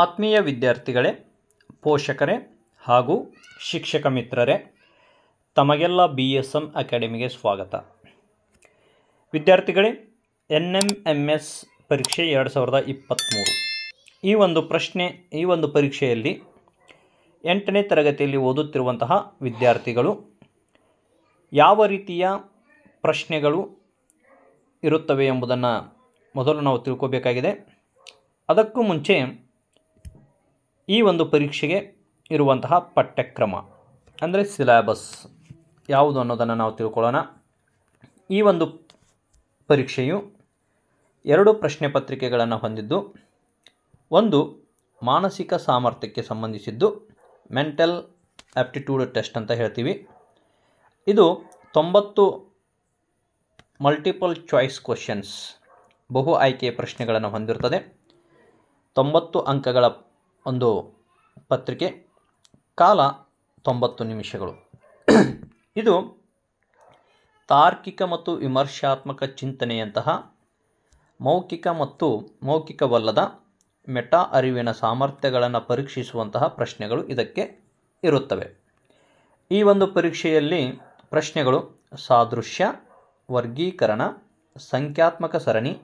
ಆತ್ಮೀಯ ವಿದ್ಯಾರ್ಥಿಗಳೇ ಪೋಷಕರೇ ಹಾಗೂ ಶಿಕ್ಷಕ ಮಿತ್ರರೇ ತಮಗೆಲ್ಲ ಬಿ ಎಸ್ ಎಮ್ ಅಕಾಡೆಮಿಗೆ ಸ್ವಾಗತ ವಿದ್ಯಾರ್ಥಿಗಳೇ ಎನ್ ಎಮ್ ಎಮ್ ಎಸ್ ಪರೀಕ್ಷೆ ಎರಡು ಸಾವಿರದ ಇಪ್ಪತ್ತ್ಮೂರು ಈ ಒಂದು ಪ್ರಶ್ನೆ ಈ ಒಂದು ಪರೀಕ್ಷೆಯಲ್ಲಿ ಎಂಟನೇ ತರಗತಿಯಲ್ಲಿ ಓದುತ್ತಿರುವಂತಹ ವಿದ್ಯಾರ್ಥಿಗಳು ಯಾವ ರೀತಿಯ ಪ್ರಶ್ನೆಗಳು ಇರುತ್ತವೆ ಎಂಬುದನ್ನು ಮೊದಲು ನಾವು ತಿಳ್ಕೋಬೇಕಾಗಿದೆ ಅದಕ್ಕೂ ಮುಂಚೆ ಈ ಒಂದು ಪರೀಕ್ಷೆಗೆ ಇರುವಂತಹ ಪಠ್ಯಕ್ರಮ ಅಂದರೆ ಸಿಲೆಬಸ್ ಯಾವುದು ಅನ್ನೋದನ್ನು ನಾವು ತಿಳ್ಕೊಳ್ಳೋಣ ಈ ಒಂದು ಪರೀಕ್ಷೆಯು ಎರಡು ಪ್ರಶ್ನೆ ಪತ್ರಿಕೆಗಳನ್ನು ಹೊಂದಿದ್ದು ಒಂದು ಮಾನಸಿಕ ಸಾಮರ್ಥ್ಯಕ್ಕೆ ಸಂಬಂಧಿಸಿದ್ದು ಮೆಂಟಲ್ ಆ್ಯಪ್ಟಿಟ್ಯೂಡ್ ಟೆಸ್ಟ್ ಅಂತ ಹೇಳ್ತೀವಿ ಇದು ತೊಂಬತ್ತು ಮಲ್ಟಿಪಲ್ ಚಾಯ್ಸ್ ಕ್ವಶನ್ಸ್ ಬಹು ಆಯ್ಕೆಯ ಪ್ರಶ್ನೆಗಳನ್ನು ಹೊಂದಿರ್ತದೆ ತೊಂಬತ್ತು ಅಂಕಗಳ ಒಂದು ಪತ್ರಿಕೆ ಕಾಲ ತೊಂಬತ್ತು ನಿಮಿಷಗಳು ಇದು ತಾರ್ಕಿಕ ಮತ್ತು ವಿಮರ್ಶಾತ್ಮಕ ಚಿಂತನೆಯಂತಹ ಮೌಖಿಕ ಮತ್ತು ಮೌಖಿಕವಲ್ಲದ ಮೆಟಾ ಅರಿವಿನ ಸಾಮರ್ಥ್ಯಗಳನ್ನು ಪರೀಕ್ಷಿಸುವಂತಹ ಪ್ರಶ್ನೆಗಳು ಇದಕ್ಕೆ ಇರುತ್ತವೆ ಈ ಒಂದು ಪರೀಕ್ಷೆಯಲ್ಲಿ ಪ್ರಶ್ನೆಗಳು ಸಾದೃಶ್ಯ ವರ್ಗೀಕರಣ ಸಂಖ್ಯಾತ್ಮಕ ಸರಣಿ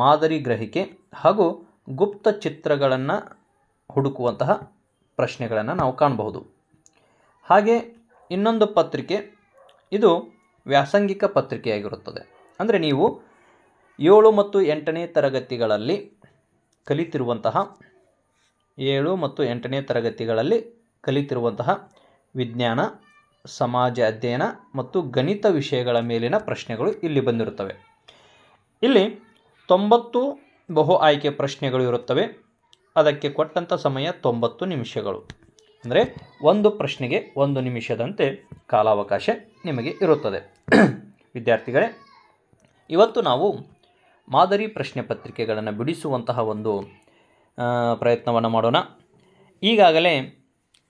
ಮಾದರಿ ಗ್ರಹಿಕೆ ಹಾಗೂ ಗುಪ್ತ ಚಿತ್ರಗಳನ್ನು ಹುಡುಕುವಂತಹ ಪ್ರಶ್ನೆಗಳನ್ನು ನಾವು ಕಾಣಬಹುದು ಹಾಗೆ ಇನ್ನೊಂದು ಪತ್ರಿಕೆ ಇದು ವ್ಯಾಸಂಗಿಕ ಪತ್ರಿಕೆಯಾಗಿರುತ್ತದೆ ಅಂದರೆ ನೀವು ಏಳು ಮತ್ತು ಎಂಟನೇ ತರಗತಿಗಳಲ್ಲಿ ಕಲಿತಿರುವಂತಹ ಏಳು ಮತ್ತು ಎಂಟನೇ ತರಗತಿಗಳಲ್ಲಿ ಕಲಿತಿರುವಂತಹ ವಿಜ್ಞಾನ ಸಮಾಜ ಅಧ್ಯಯನ ಮತ್ತು ಗಣಿತ ವಿಷಯಗಳ ಮೇಲಿನ ಪ್ರಶ್ನೆಗಳು ಇಲ್ಲಿ ಬಂದಿರುತ್ತವೆ ಇಲ್ಲಿ ತೊಂಬತ್ತು ಬಹು ಆಯ್ಕೆ ಪ್ರಶ್ನೆಗಳು ಇರುತ್ತವೆ ಅದಕ್ಕೆ ಕೊಟ್ಟಂಥ ಸಮಯ ತೊಂಬತ್ತು ನಿಮಿಷಗಳು ಅಂದರೆ ಒಂದು ಪ್ರಶ್ನೆಗೆ ಒಂದು ನಿಮಿಷದಂತೆ ಕಾಲಾವಕಾಶ ನಿಮಗೆ ಇರುತ್ತದೆ ವಿದ್ಯಾರ್ಥಿಗಳೇ ಇವತ್ತು ನಾವು ಮಾದರಿ ಪ್ರಶ್ನೆ ಪತ್ರಿಕೆಗಳನ್ನು ಬಿಡಿಸುವಂತಹ ಒಂದು ಪ್ರಯತ್ನವನ್ನು ಮಾಡೋಣ ಈಗಾಗಲೇ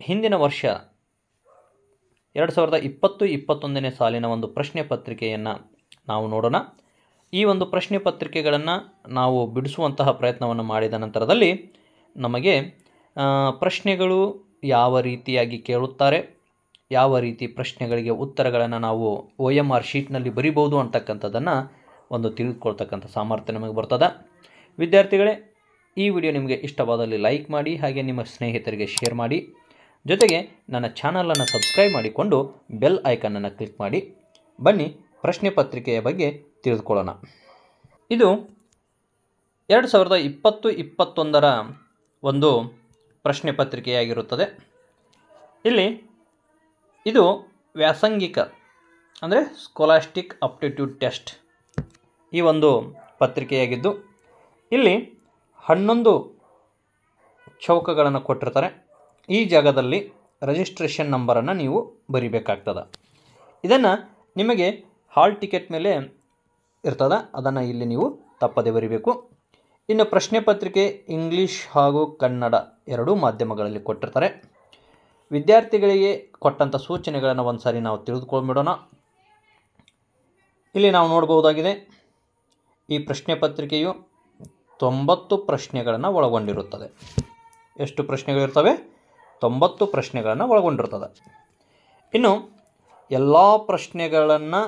ಹಿಂದಿನ ವರ್ಷ ಎರಡು ಸಾವಿರದ ಇಪ್ಪತ್ತು ಇಪ್ಪತ್ತೊಂದನೇ ಸಾಲಿನ ಒಂದು ಪ್ರಶ್ನೆ ಪತ್ರಿಕೆಯನ್ನು ನಾವು ನೋಡೋಣ ಈ ಒಂದು ಪ್ರಶ್ನೆ ಪತ್ರಿಕೆಗಳನ್ನು ನಾವು ಬಿಡಿಸುವಂತಹ ಪ್ರಯತ್ನವನ್ನು ಮಾಡಿದ ನಂತರದಲ್ಲಿ ನಮಗೆ ಪ್ರಶ್ನೆಗಳು ಯಾವ ರೀತಿಯಾಗಿ ಕೇಳುತ್ತಾರೆ ಯಾವ ರೀತಿ ಪ್ರಶ್ನೆಗಳಿಗೆ ಉತ್ತರಗಳನ್ನು ನಾವು ಒ ಎಮ್ ಆರ್ ಶೀಟ್ನಲ್ಲಿ ಬರಿಬೋದು ಅಂತಕ್ಕಂಥದ್ದನ್ನು ಒಂದು ತಿಳಿದುಕೊಳ್ತಕ್ಕಂಥ ಸಾಮರ್ಥ್ಯ ನಮಗೆ ಬರ್ತದೆ ವಿದ್ಯಾರ್ಥಿಗಳೇ ಈ ವಿಡಿಯೋ ನಿಮಗೆ ಇಷ್ಟವಾದಲ್ಲಿ ಲೈಕ್ ಮಾಡಿ ಹಾಗೆ ನಿಮ್ಮ ಸ್ನೇಹಿತರಿಗೆ ಶೇರ್ ಮಾಡಿ ಜೊತೆಗೆ ನನ್ನ ಚಾನಲನ್ನು ಸಬ್ಸ್ಕ್ರೈಬ್ ಮಾಡಿಕೊಂಡು ಬೆಲ್ ಐಕನನ್ನು ಕ್ಲಿಕ್ ಮಾಡಿ ಬನ್ನಿ ಪ್ರಶ್ನೆ ಪತ್ರಿಕೆಯ ಬಗ್ಗೆ ತಿಳಿದುಕೊಳ್ಳೋಣ ಇದು ಎರಡು ಸಾವಿರದ ಇಪ್ಪತ್ತು ಇಪ್ಪತ್ತೊಂದರ ಒಂದು ಪ್ರಶ್ನೆ ಪತ್ರಿಕೆಯಾಗಿರುತ್ತದೆ ಇಲ್ಲಿ ಇದು ವ್ಯಾಸಂಗಿಕ ಅಂದರೆ ಸ್ಕೊಲಾಸ್ಟಿಕ್ ಅಪ್ಟಿಟ್ಯೂಡ್ ಟೆಸ್ಟ್ ಈ ಒಂದು ಪತ್ರಿಕೆಯಾಗಿದ್ದು ಇಲ್ಲಿ ಹನ್ನೊಂದು ಚೌಕಗಳನ್ನು ಕೊಟ್ಟಿರ್ತಾರೆ ಈ ಜಾಗದಲ್ಲಿ ರಿಜಿಸ್ಟ್ರೇಷನ್ ನಂಬರನ್ನು ನೀವು ಬರಿಬೇಕಾಗ್ತದೆ ಇದನ್ನು ನಿಮಗೆ ಹಾಲ್ ಟಿಕೆಟ್ ಮೇಲೆ ಇರ್ತದೆ ಅದನ್ನು ಇಲ್ಲಿ ನೀವು ತಪ್ಪದೆ ಬರಿಬೇಕು ಇನ್ನು ಪ್ರಶ್ನೆ ಪತ್ರಿಕೆ ಇಂಗ್ಲೀಷ್ ಹಾಗೂ ಕನ್ನಡ ಎರಡೂ ಮಾಧ್ಯಮಗಳಲ್ಲಿ ಕೊಟ್ಟಿರ್ತಾರೆ ವಿದ್ಯಾರ್ಥಿಗಳಿಗೆ ಕೊಟ್ಟಂಥ ಸೂಚನೆಗಳನ್ನು ಒಂದು ಸಾರಿ ನಾವು ತಿಳಿದುಕೊಂಡ್ಬಿಡೋಣ ಇಲ್ಲಿ ನಾವು ನೋಡ್ಬೋದಾಗಿದೆ ಈ ಪ್ರಶ್ನೆ ಪತ್ರಿಕೆಯು ತೊಂಬತ್ತು ಪ್ರಶ್ನೆಗಳನ್ನು ಒಳಗೊಂಡಿರುತ್ತದೆ ಎಷ್ಟು ಪ್ರಶ್ನೆಗಳಿರ್ತವೆ ತೊಂಬತ್ತು ಪ್ರಶ್ನೆಗಳನ್ನು ಒಳಗೊಂಡಿರ್ತದೆ ಇನ್ನು ಎಲ್ಲ ಪ್ರಶ್ನೆಗಳನ್ನು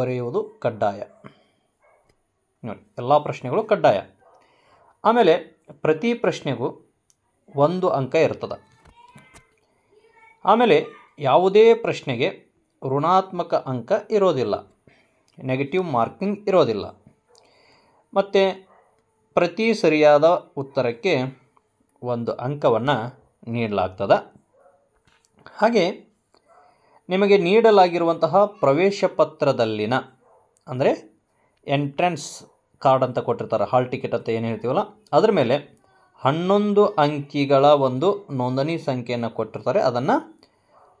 ಬರೆಯುವುದು ಕಡ್ಡಾಯ ನೋಡಿ ಎಲ್ಲ ಪ್ರಶ್ನೆಗಳು ಕಡ್ಡಾಯ ಆಮೇಲೆ ಪ್ರತಿ ಪ್ರಶ್ನೆಗೂ ಒಂದು ಅಂಕ ಇರ್ತದೆ ಆಮೇಲೆ ಯಾವುದೇ ಪ್ರಶ್ನೆಗೆ ಋಣಾತ್ಮಕ ಅಂಕ ಇರೋದಿಲ್ಲ ನೆಗೆಟಿವ್ ಮಾರ್ಕಿಂಗ್ ಇರೋದಿಲ್ಲ ಮತ್ತು ಪ್ರತಿ ಸರಿಯಾದ ಉತ್ತರಕ್ಕೆ ಒಂದು ಅಂಕವನ್ನು ನೀಡಲಾಗ್ತದೆ ಹಾಗೆ ನಿಮಗೆ ನೀಡಲಾಗಿರುವಂತಹ ಪ್ರವೇಶ ಪತ್ರದಲ್ಲಿನ ಅಂದರೆ ಎಂಟ್ರೆನ್ಸ್ ಕಾರ್ಡ್ ಅಂತ ಕೊಟ್ಟಿರ್ತಾರೆ ಹಾಲ್ ಟಿಕೆಟ್ ಅಂತ ಏನು ಹೇಳ್ತೀವಲ್ಲ ಅದರ ಮೇಲೆ ಹನ್ನೊಂದು ಅಂಕಿಗಳ ಒಂದು ನೋಂದಣಿ ಸಂಖ್ಯೆಯನ್ನು ಕೊಟ್ಟಿರ್ತಾರೆ ಅದನ್ನು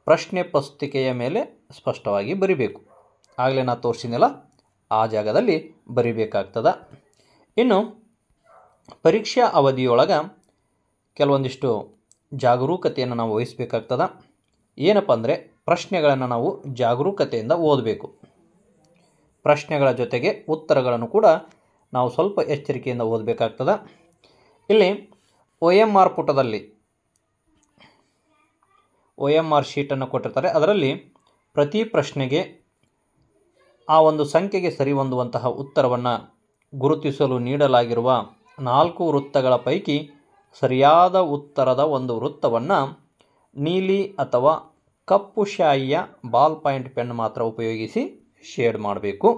ಪ್ರಶ್ನೆ ಪುಸ್ತಿಕೆಯ ಮೇಲೆ ಸ್ಪಷ್ಟವಾಗಿ ಬರಿಬೇಕು ಆಗಲೇ ನಾ ತೋರಿಸಿದೆಲ್ಲ ಆ ಜಾಗದಲ್ಲಿ ಬರಿಬೇಕಾಗ್ತದೆ ಇನ್ನು ಪರೀಕ್ಷಾ ಅವಧಿಯೊಳಗೆ ಕೆಲವೊಂದಿಷ್ಟು ಜಾಗರೂಕತೆಯನ್ನು ನಾವು ವಹಿಸಬೇಕಾಗ್ತದೆ ಏನಪ್ಪ ಅಂದರೆ ಪ್ರಶ್ನೆಗಳನ್ನು ನಾವು ಜಾಗರೂಕತೆಯಿಂದ ಓದಬೇಕು ಪ್ರಶ್ನೆಗಳ ಜೊತೆಗೆ ಉತ್ತರಗಳನ್ನು ಕೂಡ ನಾವು ಸ್ವಲ್ಪ ಎಚ್ಚರಿಕೆಯಿಂದ ಓದಬೇಕಾಗ್ತದೆ ಇಲ್ಲಿ ಒ ಎಮ್ ಆರ್ ಪುಟದಲ್ಲಿ ಒ ಎಮ್ ಆರ್ ಶೀಟನ್ನು ಕೊಟ್ಟಿರ್ತಾರೆ ಅದರಲ್ಲಿ ಪ್ರತಿ ಪ್ರಶ್ನೆಗೆ ಆ ಒಂದು ಸಂಖ್ಯೆಗೆ ಸರಿ ಹೊಂದುವಂತಹ ಉತ್ತರವನ್ನು ಗುರುತಿಸಲು ನೀಡಲಾಗಿರುವ ನಾಲ್ಕು ವೃತ್ತಗಳ ಪೈಕಿ ಸರಿಯಾದ ಉತ್ತರದ ಒಂದು ವೃತ್ತವನ್ನು ನೀಲಿ ಅಥವಾ ಕಪ್ಪು ಶಾಯಿಯ ಬಾಲ್ ಪಾಯಿಂಟ್ ಪೆನ್ ಮಾತ್ರ ಉಪಯೋಗಿಸಿ ಶೇಡ್ ಮಾಡಬೇಕು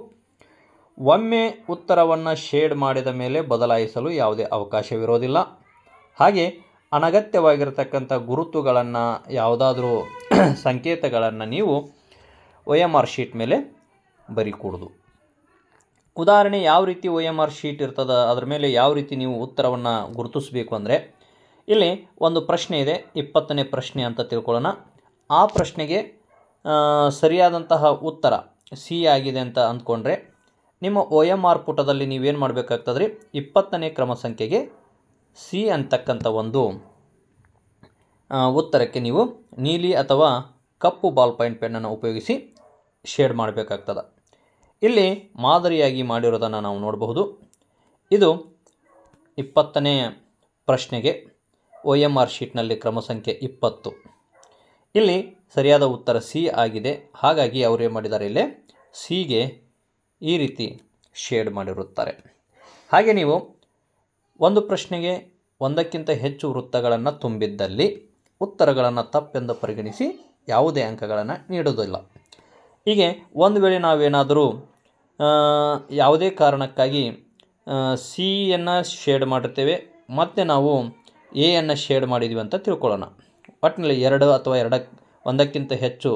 ಒಮ್ಮೆ ಉತ್ತರವನ್ನು ಶೇಡ್ ಮಾಡಿದ ಮೇಲೆ ಬದಲಾಯಿಸಲು ಯಾವುದೇ ಅವಕಾಶವಿರೋದಿಲ್ಲ ಹಾಗೆ ಅನಗತ್ಯವಾಗಿರತಕ್ಕಂಥ ಗುರುತುಗಳನ್ನು ಯಾವುದಾದ್ರೂ ಸಂಕೇತಗಳನ್ನು ನೀವು ಒ ಎಮ್ ಆರ್ ಶೀಟ್ ಮೇಲೆ ಬರೀಕೂಡುದು ಉದಾಹರಣೆ ಯಾವ ರೀತಿ ಒ ಎಮ್ ಆರ್ ಶೀಟ್ ಇರ್ತದ ಅದ್ರ ಮೇಲೆ ಯಾವ ರೀತಿ ನೀವು ಉತ್ತರವನ್ನು ಗುರುತಿಸಬೇಕು ಅಂದರೆ ಇಲ್ಲಿ ಒಂದು ಪ್ರಶ್ನೆ ಇದೆ ಇಪ್ಪತ್ತನೇ ಪ್ರಶ್ನೆ ಅಂತ ತಿಳ್ಕೊಳ್ಳೋಣ ಆ ಪ್ರಶ್ನೆಗೆ ಸರಿಯಾದಂತಹ ಉತ್ತರ ಸಿ ಆಗಿದೆ ಅಂತ ಅಂದ್ಕೊಂಡ್ರೆ ನಿಮ್ಮ ಒ ಎಮ್ ಆರ್ ಪುಟದಲ್ಲಿ ನೀವೇನು ರೀ ಇಪ್ಪತ್ತನೇ ಕ್ರಮ ಸಂಖ್ಯೆಗೆ ಸಿ ಅಂತಕ್ಕಂಥ ಒಂದು ಉತ್ತರಕ್ಕೆ ನೀವು ನೀಲಿ ಅಥವಾ ಕಪ್ಪು ಬಾಲ್ ಪಾಯಿಂಟ್ ಪೆನ್ನನ್ನು ಉಪಯೋಗಿಸಿ ಶೇಡ್ ಮಾಡಬೇಕಾಗ್ತದೆ ಇಲ್ಲಿ ಮಾದರಿಯಾಗಿ ಮಾಡಿರೋದನ್ನು ನಾವು ನೋಡಬಹುದು ಇದು ಇಪ್ಪತ್ತನೇ ಪ್ರಶ್ನೆಗೆ ಒ ಎಮ್ ಆರ್ ಶೀಟ್ನಲ್ಲಿ ಕ್ರಮ ಸಂಖ್ಯೆ ಇಪ್ಪತ್ತು ಇಲ್ಲಿ ಸರಿಯಾದ ಉತ್ತರ ಸಿ ಆಗಿದೆ ಹಾಗಾಗಿ ಅವರು ಏನು ಮಾಡಿದ್ದಾರೆ ಇಲ್ಲಿ ಸಿಗೆ ಈ ರೀತಿ ಶೇಡ್ ಮಾಡಿರುತ್ತಾರೆ ಹಾಗೆ ನೀವು ಒಂದು ಪ್ರಶ್ನೆಗೆ ಒಂದಕ್ಕಿಂತ ಹೆಚ್ಚು ವೃತ್ತಗಳನ್ನು ತುಂಬಿದ್ದಲ್ಲಿ ಉತ್ತರಗಳನ್ನು ತಪ್ಪೆಂದು ಪರಿಗಣಿಸಿ ಯಾವುದೇ ಅಂಕಗಳನ್ನು ನೀಡುವುದಿಲ್ಲ ಹೀಗೆ ಒಂದು ವೇಳೆ ನಾವೇನಾದರೂ ಯಾವುದೇ ಕಾರಣಕ್ಕಾಗಿ ಸಿಯನ್ನು ಶೇಡ್ ಮಾಡಿರ್ತೇವೆ ಮತ್ತು ನಾವು ಎಯನ್ನು ಶೇಡ್ ಮಾಡಿದ್ವಿ ಅಂತ ತಿಳ್ಕೊಳ್ಳೋಣ ಒಟ್ಟಿನಲ್ಲಿ ಎರಡು ಅಥವಾ ಎರಡಕ್ಕೆ ಒಂದಕ್ಕಿಂತ ಹೆಚ್ಚು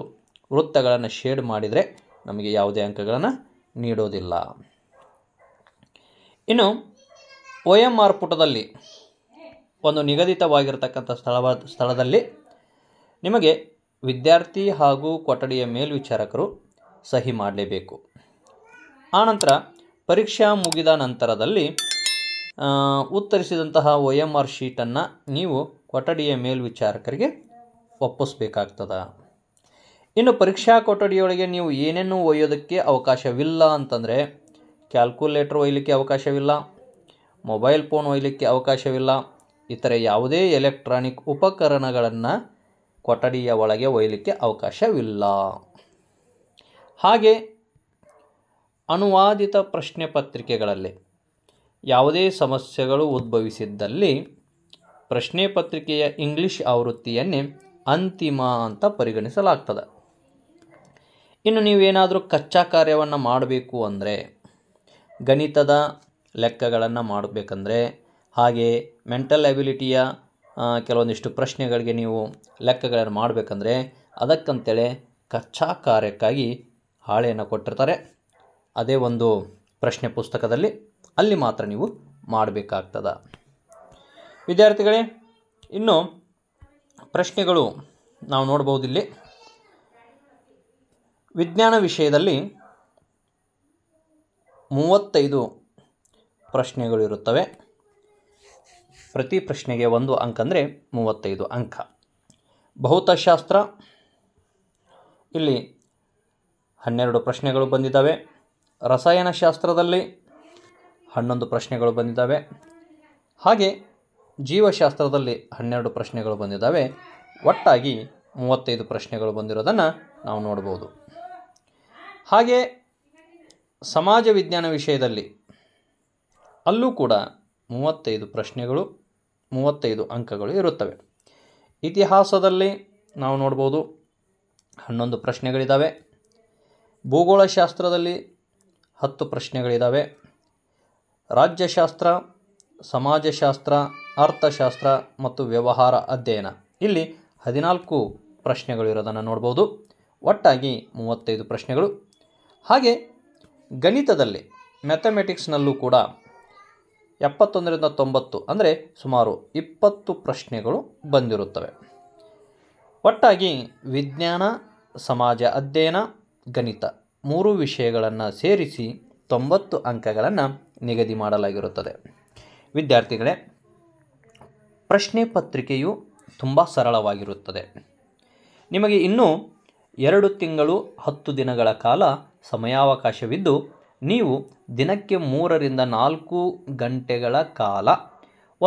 ವೃತ್ತಗಳನ್ನು ಶೇಡ್ ಮಾಡಿದರೆ ನಮಗೆ ಯಾವುದೇ ಅಂಕಗಳನ್ನು ನೀಡೋದಿಲ್ಲ ಇನ್ನು ಒ ಎಮ್ ಆರ್ ಪುಟದಲ್ಲಿ ಒಂದು ನಿಗದಿತವಾಗಿರತಕ್ಕಂಥ ಸ್ಥಳವಾದ ಸ್ಥಳದಲ್ಲಿ ನಿಮಗೆ ವಿದ್ಯಾರ್ಥಿ ಹಾಗೂ ಕೊಠಡಿಯ ಮೇಲ್ವಿಚಾರಕರು ಸಹಿ ಮಾಡಲೇಬೇಕು ಆನಂತರ ಪರೀಕ್ಷಾ ಮುಗಿದ ನಂತರದಲ್ಲಿ ಉತ್ತರಿಸಿದಂತಹ ಒ ಎಮ್ ಆರ್ ಶೀಟನ್ನು ನೀವು ಕೊಠಡಿಯ ಮೇಲ್ವಿಚಾರಕರಿಗೆ ಒಪ್ಪಿಸ್ಬೇಕಾಗ್ತದ ಇನ್ನು ಪರೀಕ್ಷಾ ಕೊಠಡಿಯೊಳಗೆ ನೀವು ಏನೇನು ಒಯ್ಯೋದಕ್ಕೆ ಅವಕಾಶವಿಲ್ಲ ಅಂತಂದರೆ ಕ್ಯಾಲ್ಕುಲೇಟ್ರ್ ಒಯ್ಯಲಿಕ್ಕೆ ಅವಕಾಶವಿಲ್ಲ ಮೊಬೈಲ್ ಫೋನ್ ಒಯ್ಯಲಿಕ್ಕೆ ಅವಕಾಶವಿಲ್ಲ ಇತರೆ ಯಾವುದೇ ಎಲೆಕ್ಟ್ರಾನಿಕ್ ಉಪಕರಣಗಳನ್ನು ಕೊಠಡಿಯ ಒಳಗೆ ಒಯ್ಯಲಿಕ್ಕೆ ಅವಕಾಶವಿಲ್ಲ ಹಾಗೆ ಅನುವಾದಿತ ಪ್ರಶ್ನೆ ಪತ್ರಿಕೆಗಳಲ್ಲಿ ಯಾವುದೇ ಸಮಸ್ಯೆಗಳು ಉದ್ಭವಿಸಿದ್ದಲ್ಲಿ ಪ್ರಶ್ನೆ ಪತ್ರಿಕೆಯ ಇಂಗ್ಲಿಷ್ ಆವೃತ್ತಿಯನ್ನೇ ಅಂತಿಮ ಅಂತ ಪರಿಗಣಿಸಲಾಗ್ತದೆ ಇನ್ನು ನೀವೇನಾದರೂ ಕಚ್ಚಾ ಕಾರ್ಯವನ್ನು ಮಾಡಬೇಕು ಅಂದರೆ ಗಣಿತದ ಲೆಕ್ಕಗಳನ್ನು ಮಾಡಬೇಕಂದ್ರೆ ಹಾಗೆ ಮೆಂಟಲ್ ಎಬಿಲಿಟಿಯ ಕೆಲವೊಂದಿಷ್ಟು ಪ್ರಶ್ನೆಗಳಿಗೆ ನೀವು ಲೆಕ್ಕಗಳನ್ನು ಮಾಡಬೇಕಂದ್ರೆ ಅದಕ್ಕಂತೇಳಿ ಕಚ್ಚಾ ಕಾರ್ಯಕ್ಕಾಗಿ ಹಾಳೆಯನ್ನು ಕೊಟ್ಟಿರ್ತಾರೆ ಅದೇ ಒಂದು ಪ್ರಶ್ನೆ ಪುಸ್ತಕದಲ್ಲಿ ಅಲ್ಲಿ ಮಾತ್ರ ನೀವು ಮಾಡಬೇಕಾಗ್ತದ ವಿದ್ಯಾರ್ಥಿಗಳೇ ಇನ್ನು ಪ್ರಶ್ನೆಗಳು ನಾವು ನೋಡ್ಬೋದಿಲ್ಲಿ ಇಲ್ಲಿ ವಿಜ್ಞಾನ ವಿಷಯದಲ್ಲಿ ಮೂವತ್ತೈದು ಪ್ರಶ್ನೆಗಳಿರುತ್ತವೆ ಪ್ರತಿ ಪ್ರಶ್ನೆಗೆ ಒಂದು ಅಂಕ ಅಂದರೆ ಮೂವತ್ತೈದು ಅಂಕ ಭೌತಶಾಸ್ತ್ರ ಇಲ್ಲಿ ಹನ್ನೆರಡು ಪ್ರಶ್ನೆಗಳು ಬಂದಿದ್ದಾವೆ ರಸಾಯನಶಾಸ್ತ್ರದಲ್ಲಿ ಹನ್ನೊಂದು ಪ್ರಶ್ನೆಗಳು ಬಂದಿದ್ದಾವೆ ಹಾಗೆ ಜೀವಶಾಸ್ತ್ರದಲ್ಲಿ ಹನ್ನೆರಡು ಪ್ರಶ್ನೆಗಳು ಬಂದಿದ್ದಾವೆ ಒಟ್ಟಾಗಿ ಮೂವತ್ತೈದು ಪ್ರಶ್ನೆಗಳು ಬಂದಿರೋದನ್ನು ನಾವು ನೋಡ್ಬೋದು ಹಾಗೇ ಸಮಾಜ ವಿಜ್ಞಾನ ವಿಷಯದಲ್ಲಿ ಅಲ್ಲೂ ಕೂಡ ಮೂವತ್ತೈದು ಪ್ರಶ್ನೆಗಳು ಮೂವತ್ತೈದು ಅಂಕಗಳು ಇರುತ್ತವೆ ಇತಿಹಾಸದಲ್ಲಿ ನಾವು ನೋಡ್ಬೋದು ಹನ್ನೊಂದು ಪ್ರಶ್ನೆಗಳಿದ್ದಾವೆ ಭೂಗೋಳಶಾಸ್ತ್ರದಲ್ಲಿ ಹತ್ತು ಪ್ರಶ್ನೆಗಳಿದ್ದಾವೆ ರಾಜ್ಯಶಾಸ್ತ್ರ ಸಮಾಜಶಾಸ್ತ್ರ ಅರ್ಥಶಾಸ್ತ್ರ ಮತ್ತು ವ್ಯವಹಾರ ಅಧ್ಯಯನ ಇಲ್ಲಿ ಹದಿನಾಲ್ಕು ಇರೋದನ್ನು ನೋಡ್ಬೋದು ಒಟ್ಟಾಗಿ ಮೂವತ್ತೈದು ಪ್ರಶ್ನೆಗಳು ಹಾಗೆ ಗಣಿತದಲ್ಲಿ ಮ್ಯಾಥಮೆಟಿಕ್ಸ್ನಲ್ಲೂ ಕೂಡ ಎಪ್ಪತ್ತೊಂದರಿಂದ ತೊಂಬತ್ತು ಅಂದರೆ ಸುಮಾರು ಇಪ್ಪತ್ತು ಪ್ರಶ್ನೆಗಳು ಬಂದಿರುತ್ತವೆ ಒಟ್ಟಾಗಿ ವಿಜ್ಞಾನ ಸಮಾಜ ಅಧ್ಯಯನ ಗಣಿತ ಮೂರು ವಿಷಯಗಳನ್ನು ಸೇರಿಸಿ ತೊಂಬತ್ತು ಅಂಕಗಳನ್ನು ನಿಗದಿ ಮಾಡಲಾಗಿರುತ್ತದೆ ವಿದ್ಯಾರ್ಥಿಗಳೇ ಪ್ರಶ್ನೆ ಪತ್ರಿಕೆಯು ತುಂಬ ಸರಳವಾಗಿರುತ್ತದೆ ನಿಮಗೆ ಇನ್ನೂ ಎರಡು ತಿಂಗಳು ಹತ್ತು ದಿನಗಳ ಕಾಲ ಸಮಯಾವಕಾಶವಿದ್ದು ನೀವು ದಿನಕ್ಕೆ ಮೂರರಿಂದ ನಾಲ್ಕು ಗಂಟೆಗಳ ಕಾಲ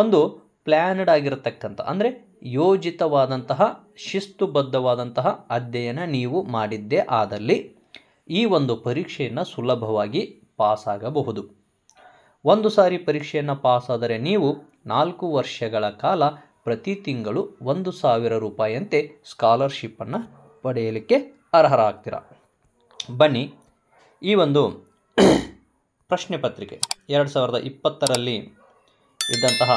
ಒಂದು ಪ್ಲ್ಯಾನ್ಡ್ ಆಗಿರತಕ್ಕಂಥ ಅಂದರೆ ಯೋಜಿತವಾದಂತಹ ಶಿಸ್ತುಬದ್ಧವಾದಂತಹ ಅಧ್ಯಯನ ನೀವು ಮಾಡಿದ್ದೇ ಆದಲ್ಲಿ ಈ ಒಂದು ಪರೀಕ್ಷೆಯನ್ನು ಸುಲಭವಾಗಿ ಪಾಸಾಗಬಹುದು ಒಂದು ಸಾರಿ ಪರೀಕ್ಷೆಯನ್ನು ಪಾಸಾದರೆ ನೀವು ನಾಲ್ಕು ವರ್ಷಗಳ ಕಾಲ ಪ್ರತಿ ತಿಂಗಳು ಒಂದು ಸಾವಿರ ರೂಪಾಯಿಯಂತೆ ಸ್ಕಾಲರ್ಶಿಪ್ಪನ್ನು ಪಡೆಯಲಿಕ್ಕೆ ಅರ್ಹರಾಗ್ತೀರ ಬನ್ನಿ ಈ ಒಂದು ಪ್ರಶ್ನೆ ಪತ್ರಿಕೆ ಎರಡು ಸಾವಿರದ ಇಪ್ಪತ್ತರಲ್ಲಿ ಇದ್ದಂತಹ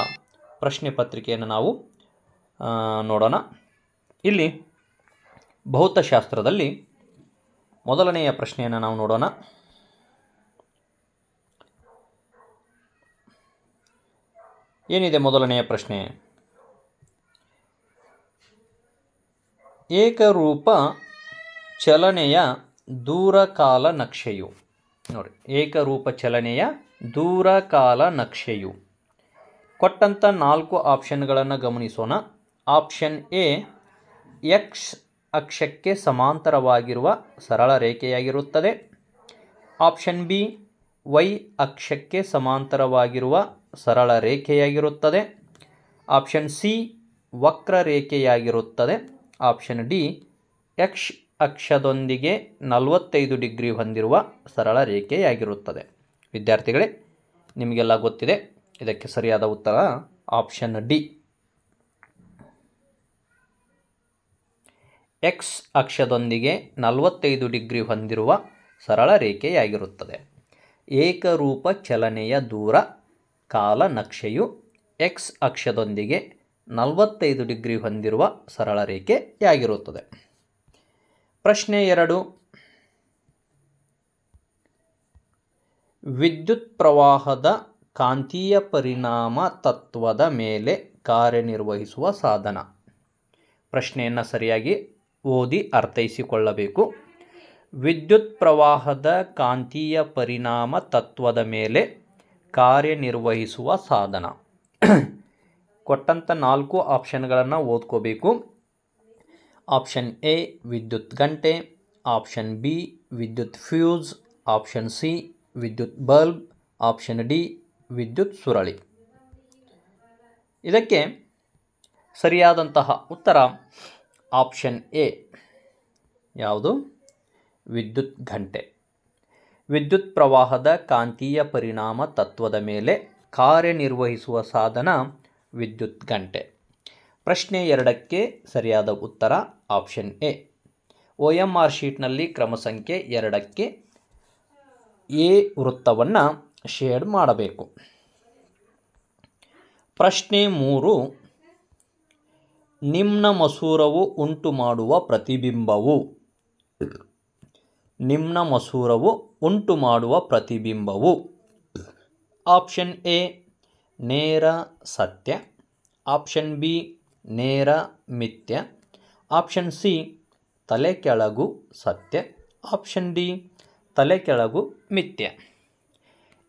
ಪ್ರಶ್ನೆ ಪತ್ರಿಕೆಯನ್ನು ನಾವು ನೋಡೋಣ ಇಲ್ಲಿ ಭೌತಶಾಸ್ತ್ರದಲ್ಲಿ ಮೊದಲನೆಯ ಪ್ರಶ್ನೆಯನ್ನು ನಾವು ನೋಡೋಣ ಏನಿದೆ ಮೊದಲನೆಯ ಪ್ರಶ್ನೆ ಏಕರೂಪ ಚಲನೆಯ ದೂರಕಾಲ ನಕ್ಷೆಯು ನೋಡಿ ಏಕರೂಪ ಚಲನೆಯ ದೂರಕಾಲ ನಕ್ಷೆಯು ಕೊಟ್ಟಂಥ ನಾಲ್ಕು ಆಪ್ಷನ್ಗಳನ್ನು ಗಮನಿಸೋಣ ಆಪ್ಷನ್ ಎ ಎಕ್ಸ್ ಅಕ್ಷಕ್ಕೆ ಸಮಾಂತರವಾಗಿರುವ ಸರಳ ರೇಖೆಯಾಗಿರುತ್ತದೆ ಆಪ್ಷನ್ ಬಿ ವೈ ಅಕ್ಷಕ್ಕೆ ಸಮಾಂತರವಾಗಿರುವ ಸರಳ ರೇಖೆಯಾಗಿರುತ್ತದೆ ಆಪ್ಷನ್ ಸಿ ವಕ್ರರೇಖೆಯಾಗಿರುತ್ತದೆ ಆಪ್ಷನ್ ಡಿ ಎಕ್ಸ್ ಅಕ್ಷದೊಂದಿಗೆ ನಲವತ್ತೈದು ಡಿಗ್ರಿ ಹೊಂದಿರುವ ಸರಳ ರೇಖೆಯಾಗಿರುತ್ತದೆ ವಿದ್ಯಾರ್ಥಿಗಳೇ ನಿಮಗೆಲ್ಲ ಗೊತ್ತಿದೆ ಇದಕ್ಕೆ ಸರಿಯಾದ ಉತ್ತರ ಆಪ್ಷನ್ ಡಿ ಎಕ್ಸ್ ಅಕ್ಷದೊಂದಿಗೆ ನಲವತ್ತೈದು ಡಿಗ್ರಿ ಹೊಂದಿರುವ ಸರಳ ರೇಖೆಯಾಗಿರುತ್ತದೆ ಏಕರೂಪ ಚಲನೆಯ ದೂರ ಕಾಲ ನಕ್ಷೆಯು ಎಕ್ಸ್ ಅಕ್ಷದೊಂದಿಗೆ ನಲವತ್ತೈದು ಡಿಗ್ರಿ ಹೊಂದಿರುವ ಸರಳ ರೇಖೆಯಾಗಿರುತ್ತದೆ ಪ್ರಶ್ನೆ ಎರಡು ವಿದ್ಯುತ್ ಪ್ರವಾಹದ ಕಾಂತೀಯ ಪರಿಣಾಮ ತತ್ವದ ಮೇಲೆ ಕಾರ್ಯನಿರ್ವಹಿಸುವ ಸಾಧನ ಪ್ರಶ್ನೆಯನ್ನು ಸರಿಯಾಗಿ ಓದಿ ಅರ್ಥೈಸಿಕೊಳ್ಳಬೇಕು ವಿದ್ಯುತ್ ಪ್ರವಾಹದ ಕಾಂತೀಯ ಪರಿಣಾಮ ತತ್ವದ ಮೇಲೆ ಕಾರ್ಯನಿರ್ವಹಿಸುವ ಸಾಧನ ಕೊಟ್ಟಂಥ ನಾಲ್ಕು ಆಪ್ಷನ್ಗಳನ್ನು ಓದ್ಕೋಬೇಕು ಆಪ್ಷನ್ ಎ ವಿದ್ಯುತ್ ಗಂಟೆ ಆಪ್ಷನ್ ಬಿ ವಿದ್ಯುತ್ ಫ್ಯೂಸ್ ಆಪ್ಷನ್ ಸಿ ವಿದ್ಯುತ್ ಬಲ್ಬ್ ಆಪ್ಷನ್ ಡಿ ವಿದ್ಯುತ್ ಸುರಳಿ ಇದಕ್ಕೆ ಸರಿಯಾದಂತಹ ಉತ್ತರ ಆಪ್ಷನ್ ಎ ಯಾವುದು ವಿದ್ಯುತ್ ಗಂಟೆ ವಿದ್ಯುತ್ ಪ್ರವಾಹದ ಕಾಂತೀಯ ಪರಿಣಾಮ ತತ್ವದ ಮೇಲೆ ಕಾರ್ಯನಿರ್ವಹಿಸುವ ಸಾಧನ ವಿದ್ಯುತ್ ಗಂಟೆ ಪ್ರಶ್ನೆ ಎರಡಕ್ಕೆ ಸರಿಯಾದ ಉತ್ತರ option A O M R ಶೀಟ್ನಲ್ಲಿ ಕ್ರಮ ಸಂಖ್ಯೆ ಎರಡಕ್ಕೆ ಎ ವೃತ್ತವನ್ನು ಶೇಡ್ ಮಾಡಬೇಕು ಪ್ರಶ್ನೆ ಮೂರು ನಿಮ್ನ ಮಸೂರವು ಉಂಟು ಮಾಡುವ ಪ್ರತಿಬಿಂಬವು ನಿಮ್ನ ಮಸೂರವು ಉಂಟು ಮಾಡುವ ಪ್ರತಿಬಿಂಬವು ಆಪ್ಷನ್ ಎ ನೇರ ಸತ್ಯ ಆಪ್ಷನ್ ಬಿ ನೇರ ಮಿಥ್ಯ ಆಪ್ಷನ್ ಸಿ ತಲೆ ಕೆಳಗು ಸತ್ಯ ಆಪ್ಷನ್ ಡಿ ತಲೆ ಕೆಳಗು ಮಿಥ್ಯ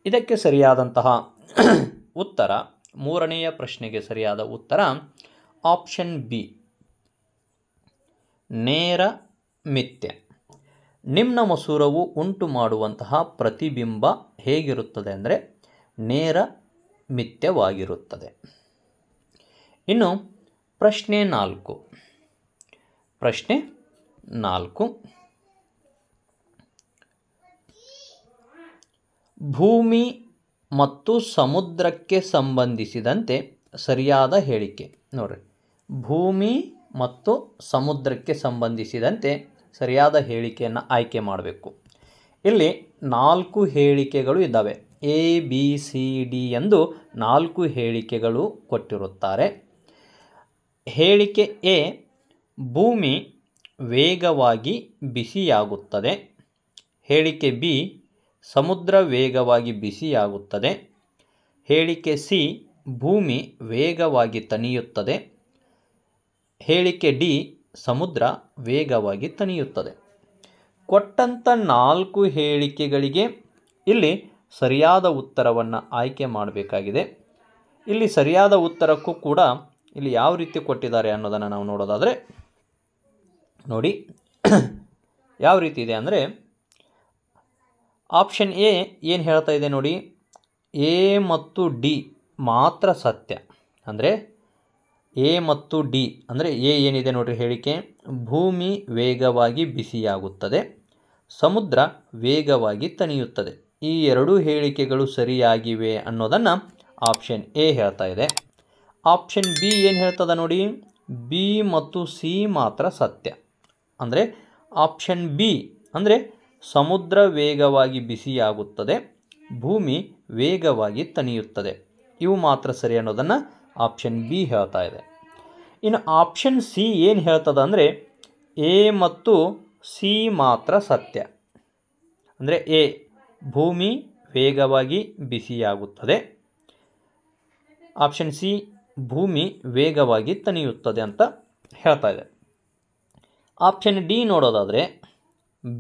ಇದಕ್ಕೆ ಸರಿಯಾದಂತಹ ಉತ್ತರ ಮೂರನೆಯ ಪ್ರಶ್ನೆಗೆ ಸರಿಯಾದ ಉತ್ತರ ಆಪ್ಷನ್ ಬಿ ನೇರ ಮಿಥ್ಯ ನಿಮ್ಮ ಮಸೂರವು ಉಂಟು ಮಾಡುವಂತಹ ಪ್ರತಿಬಿಂಬ ಹೇಗಿರುತ್ತದೆ ಅಂದರೆ ನೇರ ಮಿಥ್ಯವಾಗಿರುತ್ತದೆ ಇನ್ನು ಪ್ರಶ್ನೆ ನಾಲ್ಕು ಪ್ರಶ್ನೆ ನಾಲ್ಕು ಭೂಮಿ ಮತ್ತು ಸಮುದ್ರಕ್ಕೆ ಸಂಬಂಧಿಸಿದಂತೆ ಸರಿಯಾದ ಹೇಳಿಕೆ ನೋಡ್ರಿ ಭೂಮಿ ಮತ್ತು ಸಮುದ್ರಕ್ಕೆ ಸಂಬಂಧಿಸಿದಂತೆ ಸರಿಯಾದ ಹೇಳಿಕೆಯನ್ನು ಆಯ್ಕೆ ಮಾಡಬೇಕು ಇಲ್ಲಿ ನಾಲ್ಕು ಹೇಳಿಕೆಗಳು ಇದ್ದಾವೆ ಎ ಬಿ ಸಿ ಡಿ ಎಂದು ನಾಲ್ಕು ಹೇಳಿಕೆಗಳು ಕೊಟ್ಟಿರುತ್ತಾರೆ ಹೇಳಿಕೆ ಎ ಭೂಮಿ ವೇಗವಾಗಿ ಬಿಸಿಯಾಗುತ್ತದೆ ಹೇಳಿಕೆ ಬಿ ಸಮುದ್ರ ವೇಗವಾಗಿ ಬಿಸಿಯಾಗುತ್ತದೆ ಹೇಳಿಕೆ ಸಿ ಭೂಮಿ ವೇಗವಾಗಿ ತಣಿಯುತ್ತದೆ ಹೇಳಿಕೆ ಡಿ ಸಮುದ್ರ ವೇಗವಾಗಿ ತಣಿಯುತ್ತದೆ ಕೊಟ್ಟಂಥ ನಾಲ್ಕು ಹೇಳಿಕೆಗಳಿಗೆ ಇಲ್ಲಿ ಸರಿಯಾದ ಉತ್ತರವನ್ನು ಆಯ್ಕೆ ಮಾಡಬೇಕಾಗಿದೆ ಇಲ್ಲಿ ಸರಿಯಾದ ಉತ್ತರಕ್ಕೂ ಕೂಡ ಇಲ್ಲಿ ಯಾವ ರೀತಿ ಕೊಟ್ಟಿದ್ದಾರೆ ಅನ್ನೋದನ್ನು ನಾವು ನೋಡೋದಾದರೆ ನೋಡಿ ಯಾವ ರೀತಿ ಇದೆ ಅಂದರೆ ಆಪ್ಷನ್ ಎ ಏನು ಹೇಳ್ತಾ ಇದೆ ನೋಡಿ ಎ ಮತ್ತು ಡಿ ಮಾತ್ರ ಸತ್ಯ ಅಂದರೆ ಎ ಮತ್ತು ಡಿ ಅಂದರೆ ಎ ಏನಿದೆ ನೋಡಿರಿ ಹೇಳಿಕೆ ಭೂಮಿ ವೇಗವಾಗಿ ಬಿಸಿಯಾಗುತ್ತದೆ ಸಮುದ್ರ ವೇಗವಾಗಿ ತಣಿಯುತ್ತದೆ ಈ ಎರಡೂ ಹೇಳಿಕೆಗಳು ಸರಿಯಾಗಿವೆ ಅನ್ನೋದನ್ನು ಆಪ್ಷನ್ ಎ ಹೇಳ್ತಾ ಇದೆ ಆಪ್ಷನ್ ಬಿ ಏನು ಹೇಳ್ತದೆ ನೋಡಿ ಬಿ ಮತ್ತು ಸಿ ಮಾತ್ರ ಸತ್ಯ ಅಂದರೆ ಆಪ್ಷನ್ ಬಿ ಅಂದರೆ ಸಮುದ್ರ ವೇಗವಾಗಿ ಬಿಸಿಯಾಗುತ್ತದೆ ಭೂಮಿ ವೇಗವಾಗಿ ತಣಿಯುತ್ತದೆ ಇವು ಮಾತ್ರ ಸರಿ ಅನ್ನೋದನ್ನು ಆಪ್ಷನ್ ಬಿ ಹೇಳ್ತಾ ಇದೆ ಇನ್ನು ಆಪ್ಷನ್ ಸಿ ಏನು ಹೇಳ್ತದೆ ಅಂದರೆ ಎ ಮತ್ತು ಸಿ ಮಾತ್ರ ಸತ್ಯ ಅಂದರೆ ಎ ಭೂಮಿ ವೇಗವಾಗಿ ಬಿಸಿಯಾಗುತ್ತದೆ ಆಪ್ಷನ್ ಸಿ ಭೂಮಿ ವೇಗವಾಗಿ ತಣಿಯುತ್ತದೆ ಅಂತ ಹೇಳ್ತಾ ಇದೆ ಆಪ್ಷನ್ ಡಿ ನೋಡೋದಾದರೆ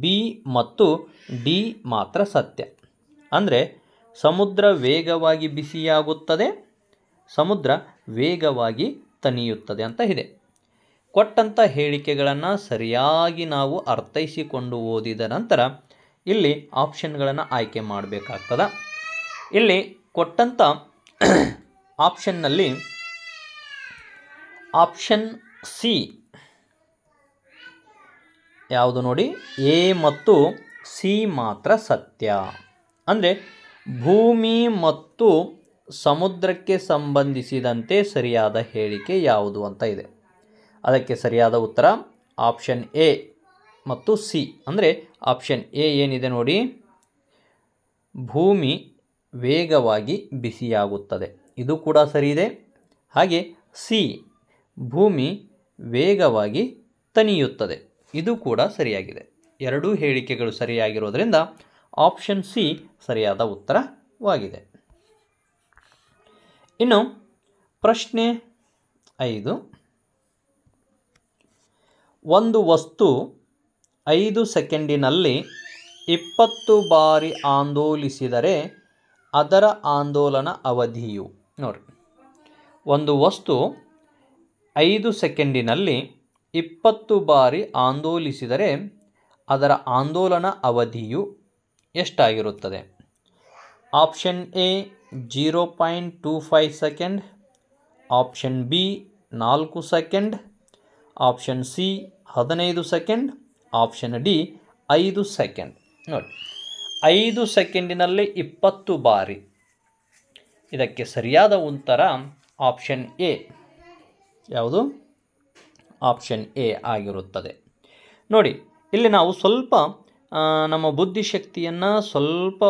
ಬಿ ಮತ್ತು ಡಿ ಮಾತ್ರ ಸತ್ಯ ಅಂದರೆ ಸಮುದ್ರ ವೇಗವಾಗಿ ಬಿಸಿಯಾಗುತ್ತದೆ ಸಮುದ್ರ ವೇಗವಾಗಿ ತನಿಯುತ್ತದೆ ಅಂತ ಇದೆ ಕೊಟ್ಟಂಥ ಹೇಳಿಕೆಗಳನ್ನು ಸರಿಯಾಗಿ ನಾವು ಅರ್ಥೈಸಿಕೊಂಡು ಓದಿದ ನಂತರ ಇಲ್ಲಿ ಆಪ್ಷನ್ಗಳನ್ನು ಆಯ್ಕೆ ಮಾಡಬೇಕಾಗ್ತದ ಇಲ್ಲಿ ಕೊಟ್ಟಂಥ ಆಪ್ಷನ್ನಲ್ಲಿ ಆಪ್ಷನ್ ಸಿ ಯಾವುದು ನೋಡಿ ಎ ಮತ್ತು ಸಿ ಮಾತ್ರ ಸತ್ಯ ಅಂದರೆ ಭೂಮಿ ಮತ್ತು ಸಮುದ್ರಕ್ಕೆ ಸಂಬಂಧಿಸಿದಂತೆ ಸರಿಯಾದ ಹೇಳಿಕೆ ಯಾವುದು ಅಂತ ಇದೆ ಅದಕ್ಕೆ ಸರಿಯಾದ ಉತ್ತರ ಆಪ್ಷನ್ ಎ ಮತ್ತು ಸಿ ಅಂದರೆ ಆಪ್ಷನ್ ಎ ಏನಿದೆ ನೋಡಿ ಭೂಮಿ ವೇಗವಾಗಿ ಬಿಸಿಯಾಗುತ್ತದೆ ಇದು ಕೂಡ ಸರಿ ಇದೆ ಹಾಗೆ ಸಿ ಭೂಮಿ ವೇಗವಾಗಿ ತಣಿಯುತ್ತದೆ ಇದು ಕೂಡ ಸರಿಯಾಗಿದೆ ಎರಡೂ ಹೇಳಿಕೆಗಳು ಸರಿಯಾಗಿರೋದರಿಂದ ಆಪ್ಷನ್ ಸಿ ಸರಿಯಾದ ಉತ್ತರವಾಗಿದೆ ಇನ್ನು ಪ್ರಶ್ನೆ ಐದು ಒಂದು ವಸ್ತು ಐದು ಸೆಕೆಂಡಿನಲ್ಲಿ ಇಪ್ಪತ್ತು ಬಾರಿ ಆಂದೋಲಿಸಿದರೆ ಅದರ ಆಂದೋಲನ ಅವಧಿಯು ನೋಡಿರಿ ಒಂದು ವಸ್ತು ಐದು ಸೆಕೆಂಡಿನಲ್ಲಿ ಇಪ್ಪತ್ತು ಬಾರಿ ಆಂದೋಲಿಸಿದರೆ ಅದರ ಆಂದೋಲನ ಅವಧಿಯು ಎಷ್ಟಾಗಿರುತ್ತದೆ option A zero point two five second option B ನಾಲ್ಕು ಸೆಕೆಂಡ್ ಆಪ್ಷನ್ ಸಿ ಹದಿನೈದು ಸೆಕೆಂಡ್ ಆಪ್ಷನ್ ಡಿ ಐದು ಸೆಕೆಂಡ್ ನೋಡಿ ಐದು ಸೆಕೆಂಡಿನಲ್ಲಿ ಇಪ್ಪತ್ತು ಬಾರಿ ಇದಕ್ಕೆ ಸರಿಯಾದ ಉತ್ತರ ಆಪ್ಷನ್ ಎ ಯಾವುದು ಆಪ್ಷನ್ ಎ ಆಗಿರುತ್ತದೆ ನೋಡಿ ಇಲ್ಲಿ ನಾವು ಸ್ವಲ್ಪ ನಮ್ಮ ಬುದ್ಧಿಶಕ್ತಿಯನ್ನು ಸ್ವಲ್ಪ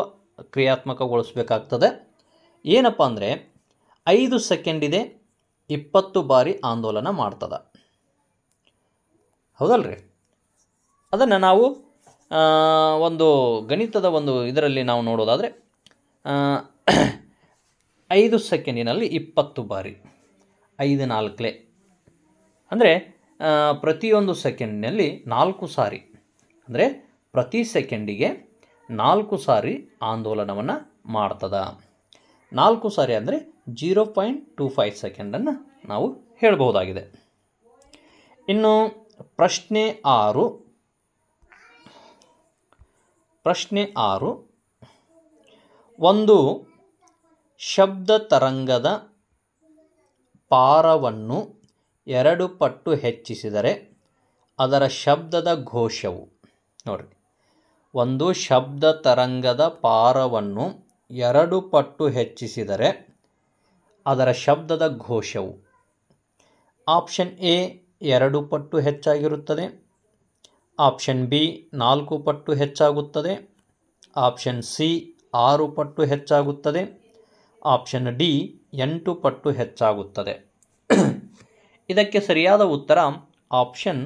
ಕ್ರಿಯಾತ್ಮಕಗೊಳಿಸಬೇಕಾಗ್ತದೆ ಏನಪ್ಪ ಅಂದರೆ ಐದು ಸೆಕೆಂಡ್ ಇದೆ ಇಪ್ಪತ್ತು ಬಾರಿ ಆಂದೋಲನ ಮಾಡ್ತದೆ ಹೌದಲ್ರಿ ಅದನ್ನು ನಾವು ಒಂದು ಗಣಿತದ ಒಂದು ಇದರಲ್ಲಿ ನಾವು ನೋಡೋದಾದರೆ ಐದು ಸೆಕೆಂಡಿನಲ್ಲಿ ಇಪ್ಪತ್ತು ಬಾರಿ ಐದು ನಾಲ್ಕಲೆ ಅಂದರೆ ಪ್ರತಿಯೊಂದು ಸೆಕೆಂಡ್ನಲ್ಲಿ ನಾಲ್ಕು ಸಾರಿ ಅಂದರೆ ಪ್ರತಿ ಸೆಕೆಂಡಿಗೆ ನಾಲ್ಕು ಸಾರಿ ಆಂದೋಲನವನ್ನು ಮಾಡ್ತದ ನಾಲ್ಕು ಸಾರಿ ಅಂದರೆ ಜೀರೋ ಪಾಯಿಂಟ್ ಟು ಫೈವ್ ಸೆಕೆಂಡನ್ನು ನಾವು ಹೇಳ್ಬೋದಾಗಿದೆ ಇನ್ನು ಪ್ರಶ್ನೆ ಆರು ಪ್ರಶ್ನೆ ಆರು ಒಂದು ಶಬ್ದ ತರಂಗದ ಪಾರವನ್ನು ಎರಡು ಪಟ್ಟು ಹೆಚ್ಚಿಸಿದರೆ ಅದರ ಶಬ್ದದ ಘೋಷವು ನೋಡಿರಿ ಒಂದು ಶಬ್ದ ತರಂಗದ ಪಾರವನ್ನು ಎರಡು ಪಟ್ಟು ಹೆಚ್ಚಿಸಿದರೆ ಅದರ ಶಬ್ದದ ಘೋಷವು ಆಪ್ಷನ್ ಎ ಎರಡು ಪಟ್ಟು ಹೆಚ್ಚಾಗಿರುತ್ತದೆ ಆಪ್ಷನ್ ಬಿ ನಾಲ್ಕು ಪಟ್ಟು ಹೆಚ್ಚಾಗುತ್ತದೆ ಆಪ್ಷನ್ ಸಿ ಆರು ಪಟ್ಟು ಹೆಚ್ಚಾಗುತ್ತದೆ ಆಪ್ಷನ್ ಡಿ ಎಂಟು ಪಟ್ಟು ಹೆಚ್ಚಾಗುತ್ತದೆ ಇದಕ್ಕೆ ಸರಿಯಾದ ಉತ್ತರ ಆಪ್ಷನ್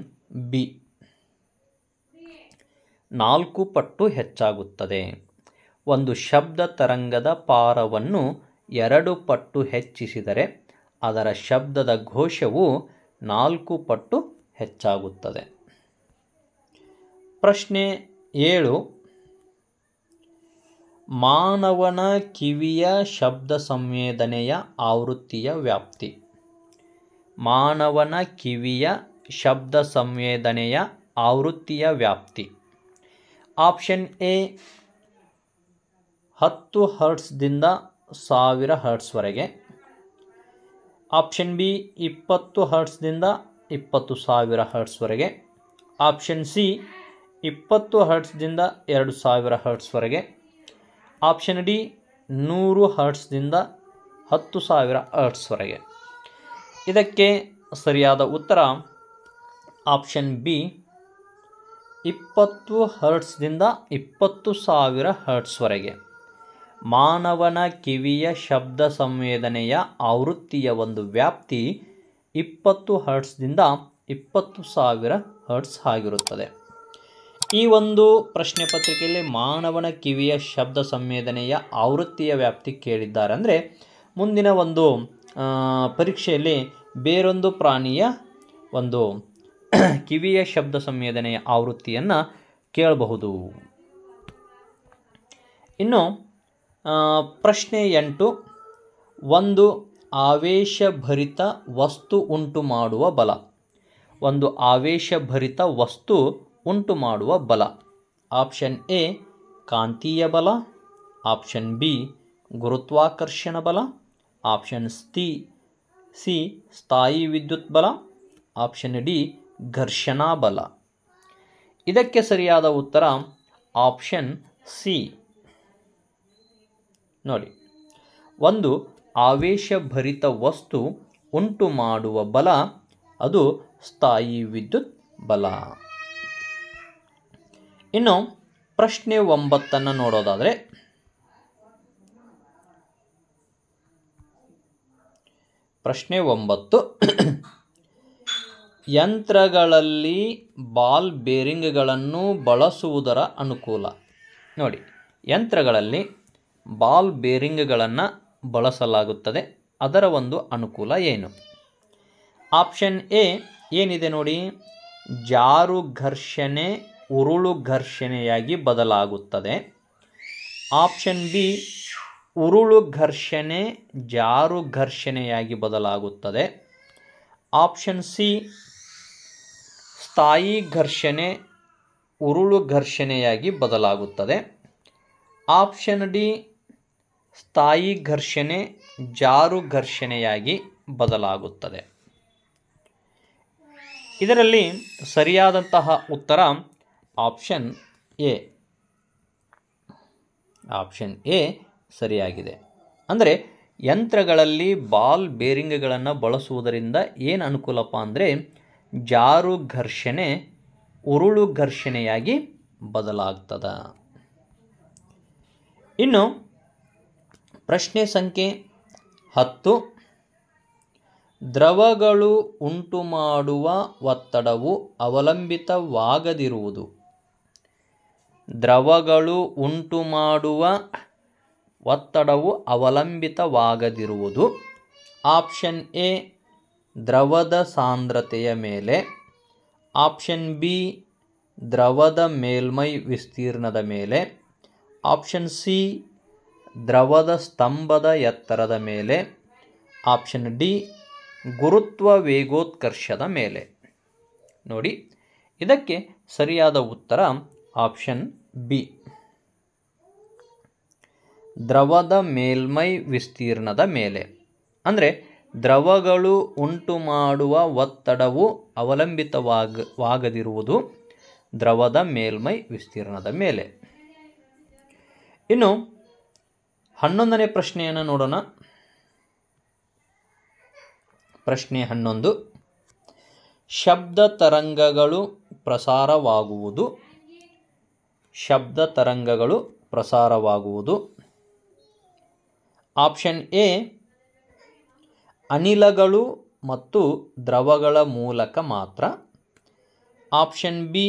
ಬಿ ನಾಲ್ಕು ಪಟ್ಟು ಹೆಚ್ಚಾಗುತ್ತದೆ ಒಂದು ಶಬ್ದ ತರಂಗದ ಪಾರವನ್ನು ಎರಡು ಪಟ್ಟು ಹೆಚ್ಚಿಸಿದರೆ ಅದರ ಶಬ್ದದ ಘೋಷವು ನಾಲ್ಕು ಪಟ್ಟು ಹೆಚ್ಚಾಗುತ್ತದೆ ಪ್ರಶ್ನೆ ಏಳು ಮಾನವನ ಕಿವಿಯ ಶಬ್ದ ಸಂವೇದನೆಯ ಆವೃತ್ತಿಯ ವ್ಯಾಪ್ತಿ ಮಾನವನ ಕಿವಿಯ ಶಬ್ದ ಸಂವೇದನೆಯ ಆವೃತ್ತಿಯ ವ್ಯಾಪ್ತಿ ಆಪ್ಷನ್ ಎ ಹತ್ತು ಹರ್ಟ್ಸ್ದಿಂದ ಸಾವಿರ ಹರ್ಟ್ಸ್ವರೆಗೆ ಆಪ್ಷನ್ ಬಿ ಇಪ್ಪತ್ತು ಹರ್ಟ್ಸ್ದಿಂದ ಇಪ್ಪತ್ತು ಸಾವಿರ ಹರ್ಟ್ಸ್ವರೆಗೆ ಆಪ್ಷನ್ ಸಿ ಇಪ್ಪತ್ತು ಹರ್ಟ್ಸ್ದಿಂದ ಎರಡು ಸಾವಿರ ಹರ್ಟ್ಸ್ವರೆಗೆ ಆಪ್ಷನ್ ಡಿ ನೂರು ಹರ್ಟ್ಸ್ದಿಂದ ಹತ್ತು ಸಾವಿರ ಹರ್ಟ್ಸ್ವರೆಗೆ ಇದಕ್ಕೆ ಸರಿಯಾದ ಉತ್ತರ ಆಪ್ಷನ್ ಬಿ ಇಪ್ಪತ್ತು ಹರ್ಟ್ಸ್ದಿಂದ ಇಪ್ಪತ್ತು ಸಾವಿರ ಹರ್ಟ್ಸ್ವರೆಗೆ ಮಾನವನ ಕಿವಿಯ ಶಬ್ದ ಸಂವೇದನೆಯ ಆವೃತ್ತಿಯ ಒಂದು ವ್ಯಾಪ್ತಿ ಇಪ್ಪತ್ತು ಹರ್ಟ್ಸ್ದಿಂದ ಇಪ್ಪತ್ತು ಸಾವಿರ ಹರ್ಟ್ಸ್ ಆಗಿರುತ್ತದೆ ಈ ಒಂದು ಪ್ರಶ್ನೆ ಪತ್ರಿಕೆಯಲ್ಲಿ ಮಾನವನ ಕಿವಿಯ ಶಬ್ದ ಸಂವೇದನೆಯ ಆವೃತ್ತಿಯ ವ್ಯಾಪ್ತಿ ಕೇಳಿದ್ದಾರೆ ಅಂದರೆ ಮುಂದಿನ ಒಂದು ಪರೀಕ್ಷೆಯಲ್ಲಿ ಬೇರೊಂದು ಪ್ರಾಣಿಯ ಒಂದು ಕಿವಿಯ ಶಬ್ದ ಸಂವೇದನೆಯ ಆವೃತ್ತಿಯನ್ನು ಕೇಳಬಹುದು ಇನ್ನು ಪ್ರಶ್ನೆ ಎಂಟು ಒಂದು ಆವೇಶಭರಿತ ವಸ್ತು ಉಂಟು ಮಾಡುವ ಬಲ ಒಂದು ಆವೇಶಭರಿತ ವಸ್ತು ಉಂಟು ಮಾಡುವ ಬಲ ಆಪ್ಷನ್ ಎ ಕಾಂತೀಯ ಬಲ ಆಪ್ಷನ್ ಬಿ ಗುರುತ್ವಾಕರ್ಷಣ ಬಲ ಆಪ್ಷನ್ ಸ್ತಿ ಸಿ ಸ್ಥಾಯಿ ವಿದ್ಯುತ್ ಬಲ ಆಪ್ಷನ್ ಡಿ ಘರ್ಷಣಾ ಬಲ ಇದಕ್ಕೆ ಸರಿಯಾದ ಉತ್ತರ ಆಪ್ಷನ್ ಸಿ ನೋಡಿ ಒಂದು ಆವೇಶಭರಿತ ವಸ್ತು ಉಂಟು ಮಾಡುವ ಬಲ ಅದು ಸ್ಥಾಯಿ ವಿದ್ಯುತ್ ಬಲ ಇನ್ನು ಪ್ರಶ್ನೆ ಒಂಬತ್ತನ್ನು ನೋಡೋದಾದರೆ ಪ್ರಶ್ನೆ ಒಂಬತ್ತು ಯಂತ್ರಗಳಲ್ಲಿ ಬಾಲ್ ಬೇರಿಂಗ್ಗಳನ್ನು ಬಳಸುವುದರ ಅನುಕೂಲ ನೋಡಿ ಯಂತ್ರಗಳಲ್ಲಿ ಬಾಲ್ ಬೇರಿಂಗ್ಗಳನ್ನು ಬಳಸಲಾಗುತ್ತದೆ ಅದರ ಒಂದು ಅನುಕೂಲ ಏನು ಆಪ್ಷನ್ ಎ ಏನಿದೆ ನೋಡಿ ಜಾರು ಘರ್ಷಣೆ ಉರುಳು ಘರ್ಷಣೆಯಾಗಿ ಬದಲಾಗುತ್ತದೆ ಆಪ್ಷನ್ ಬಿ ಉರುಳು ಘರ್ಷಣೆ ಜಾರು ಘರ್ಷಣೆಯಾಗಿ ಬದಲಾಗುತ್ತದೆ ಆಪ್ಷನ್ ಸಿ ಸ್ಥಾಯಿ ಘರ್ಷಣೆ ಉರುಳು ಘರ್ಷಣೆಯಾಗಿ ಬದಲಾಗುತ್ತದೆ ಆಪ್ಷನ್ ಡಿ ಸ್ಥಾಯಿ ಘರ್ಷಣೆ ಜಾರು ಘರ್ಷಣೆಯಾಗಿ ಬದಲಾಗುತ್ತದೆ ಇದರಲ್ಲಿ ಸರಿಯಾದಂತಹ ಉತ್ತರ ಆಪ್ಷನ್ ಎ ಆಪ್ಷನ್ ಎ ಸರಿಯಾಗಿದೆ ಅಂದರೆ ಯಂತ್ರಗಳಲ್ಲಿ ಬಾಲ್ ಬೇರಿಂಗ್ಗಳನ್ನು ಬಳಸುವುದರಿಂದ ಏನು ಅನುಕೂಲಪ್ಪ ಅಂದರೆ ಜಾರು ಘರ್ಷಣೆ ಉರುಳು ಘರ್ಷಣೆಯಾಗಿ ಬದಲಾಗ್ತದ ಇನ್ನು ಪ್ರಶ್ನೆ ಸಂಖ್ಯೆ ಹತ್ತು ದ್ರವಗಳು ಉಂಟು ಮಾಡುವ ಒತ್ತಡವು ಅವಲಂಬಿತವಾಗದಿರುವುದು ದ್ರವಗಳು ಉಂಟು ಮಾಡುವ ಒತ್ತಡವು ಅವಲಂಬಿತವಾಗದಿರುವುದು ಆಪ್ಷನ್ ಎ ದ್ರವದ ಸಾಂದ್ರತೆಯ ಮೇಲೆ ಆಪ್ಷನ್ ಬಿ ದ್ರವದ ಮೇಲ್ಮೈ ವಿಸ್ತೀರ್ಣದ ಮೇಲೆ ಆಪ್ಷನ್ ಸಿ ದ್ರವದ ಸ್ತಂಭದ ಎತ್ತರದ ಮೇಲೆ ಆಪ್ಷನ್ ಡಿ ಗುರುತ್ವ ವೇಗೋತ್ಕರ್ಷದ ಮೇಲೆ ನೋಡಿ ಇದಕ್ಕೆ ಸರಿಯಾದ ಉತ್ತರ ಆಪ್ಷನ್ ಬಿ ದ್ರವದ ಮೇಲ್ಮೈ ವಿಸ್ತೀರ್ಣದ ಮೇಲೆ ಅಂದರೆ ದ್ರವಗಳು ಮಾಡುವ ಒತ್ತಡವು ಅವಲಂಬಿತವಾಗ ದ್ರವದ ಮೇಲ್ಮೈ ವಿಸ್ತೀರ್ಣದ ಮೇಲೆ ಇನ್ನು ಹನ್ನೊಂದನೇ ಪ್ರಶ್ನೆಯನ್ನು ನೋಡೋಣ ಪ್ರಶ್ನೆ ಹನ್ನೊಂದು ಶಬ್ದ ತರಂಗಗಳು ಪ್ರಸಾರವಾಗುವುದು ಶಬ್ದ ತರಂಗಗಳು ಪ್ರಸಾರವಾಗುವುದು ಆಪ್ಷನ್ ಎ ಅನಿಲಗಳು ಮತ್ತು ದ್ರವಗಳ ಮೂಲಕ ಮಾತ್ರ ಆಪ್ಷನ್ ಬಿ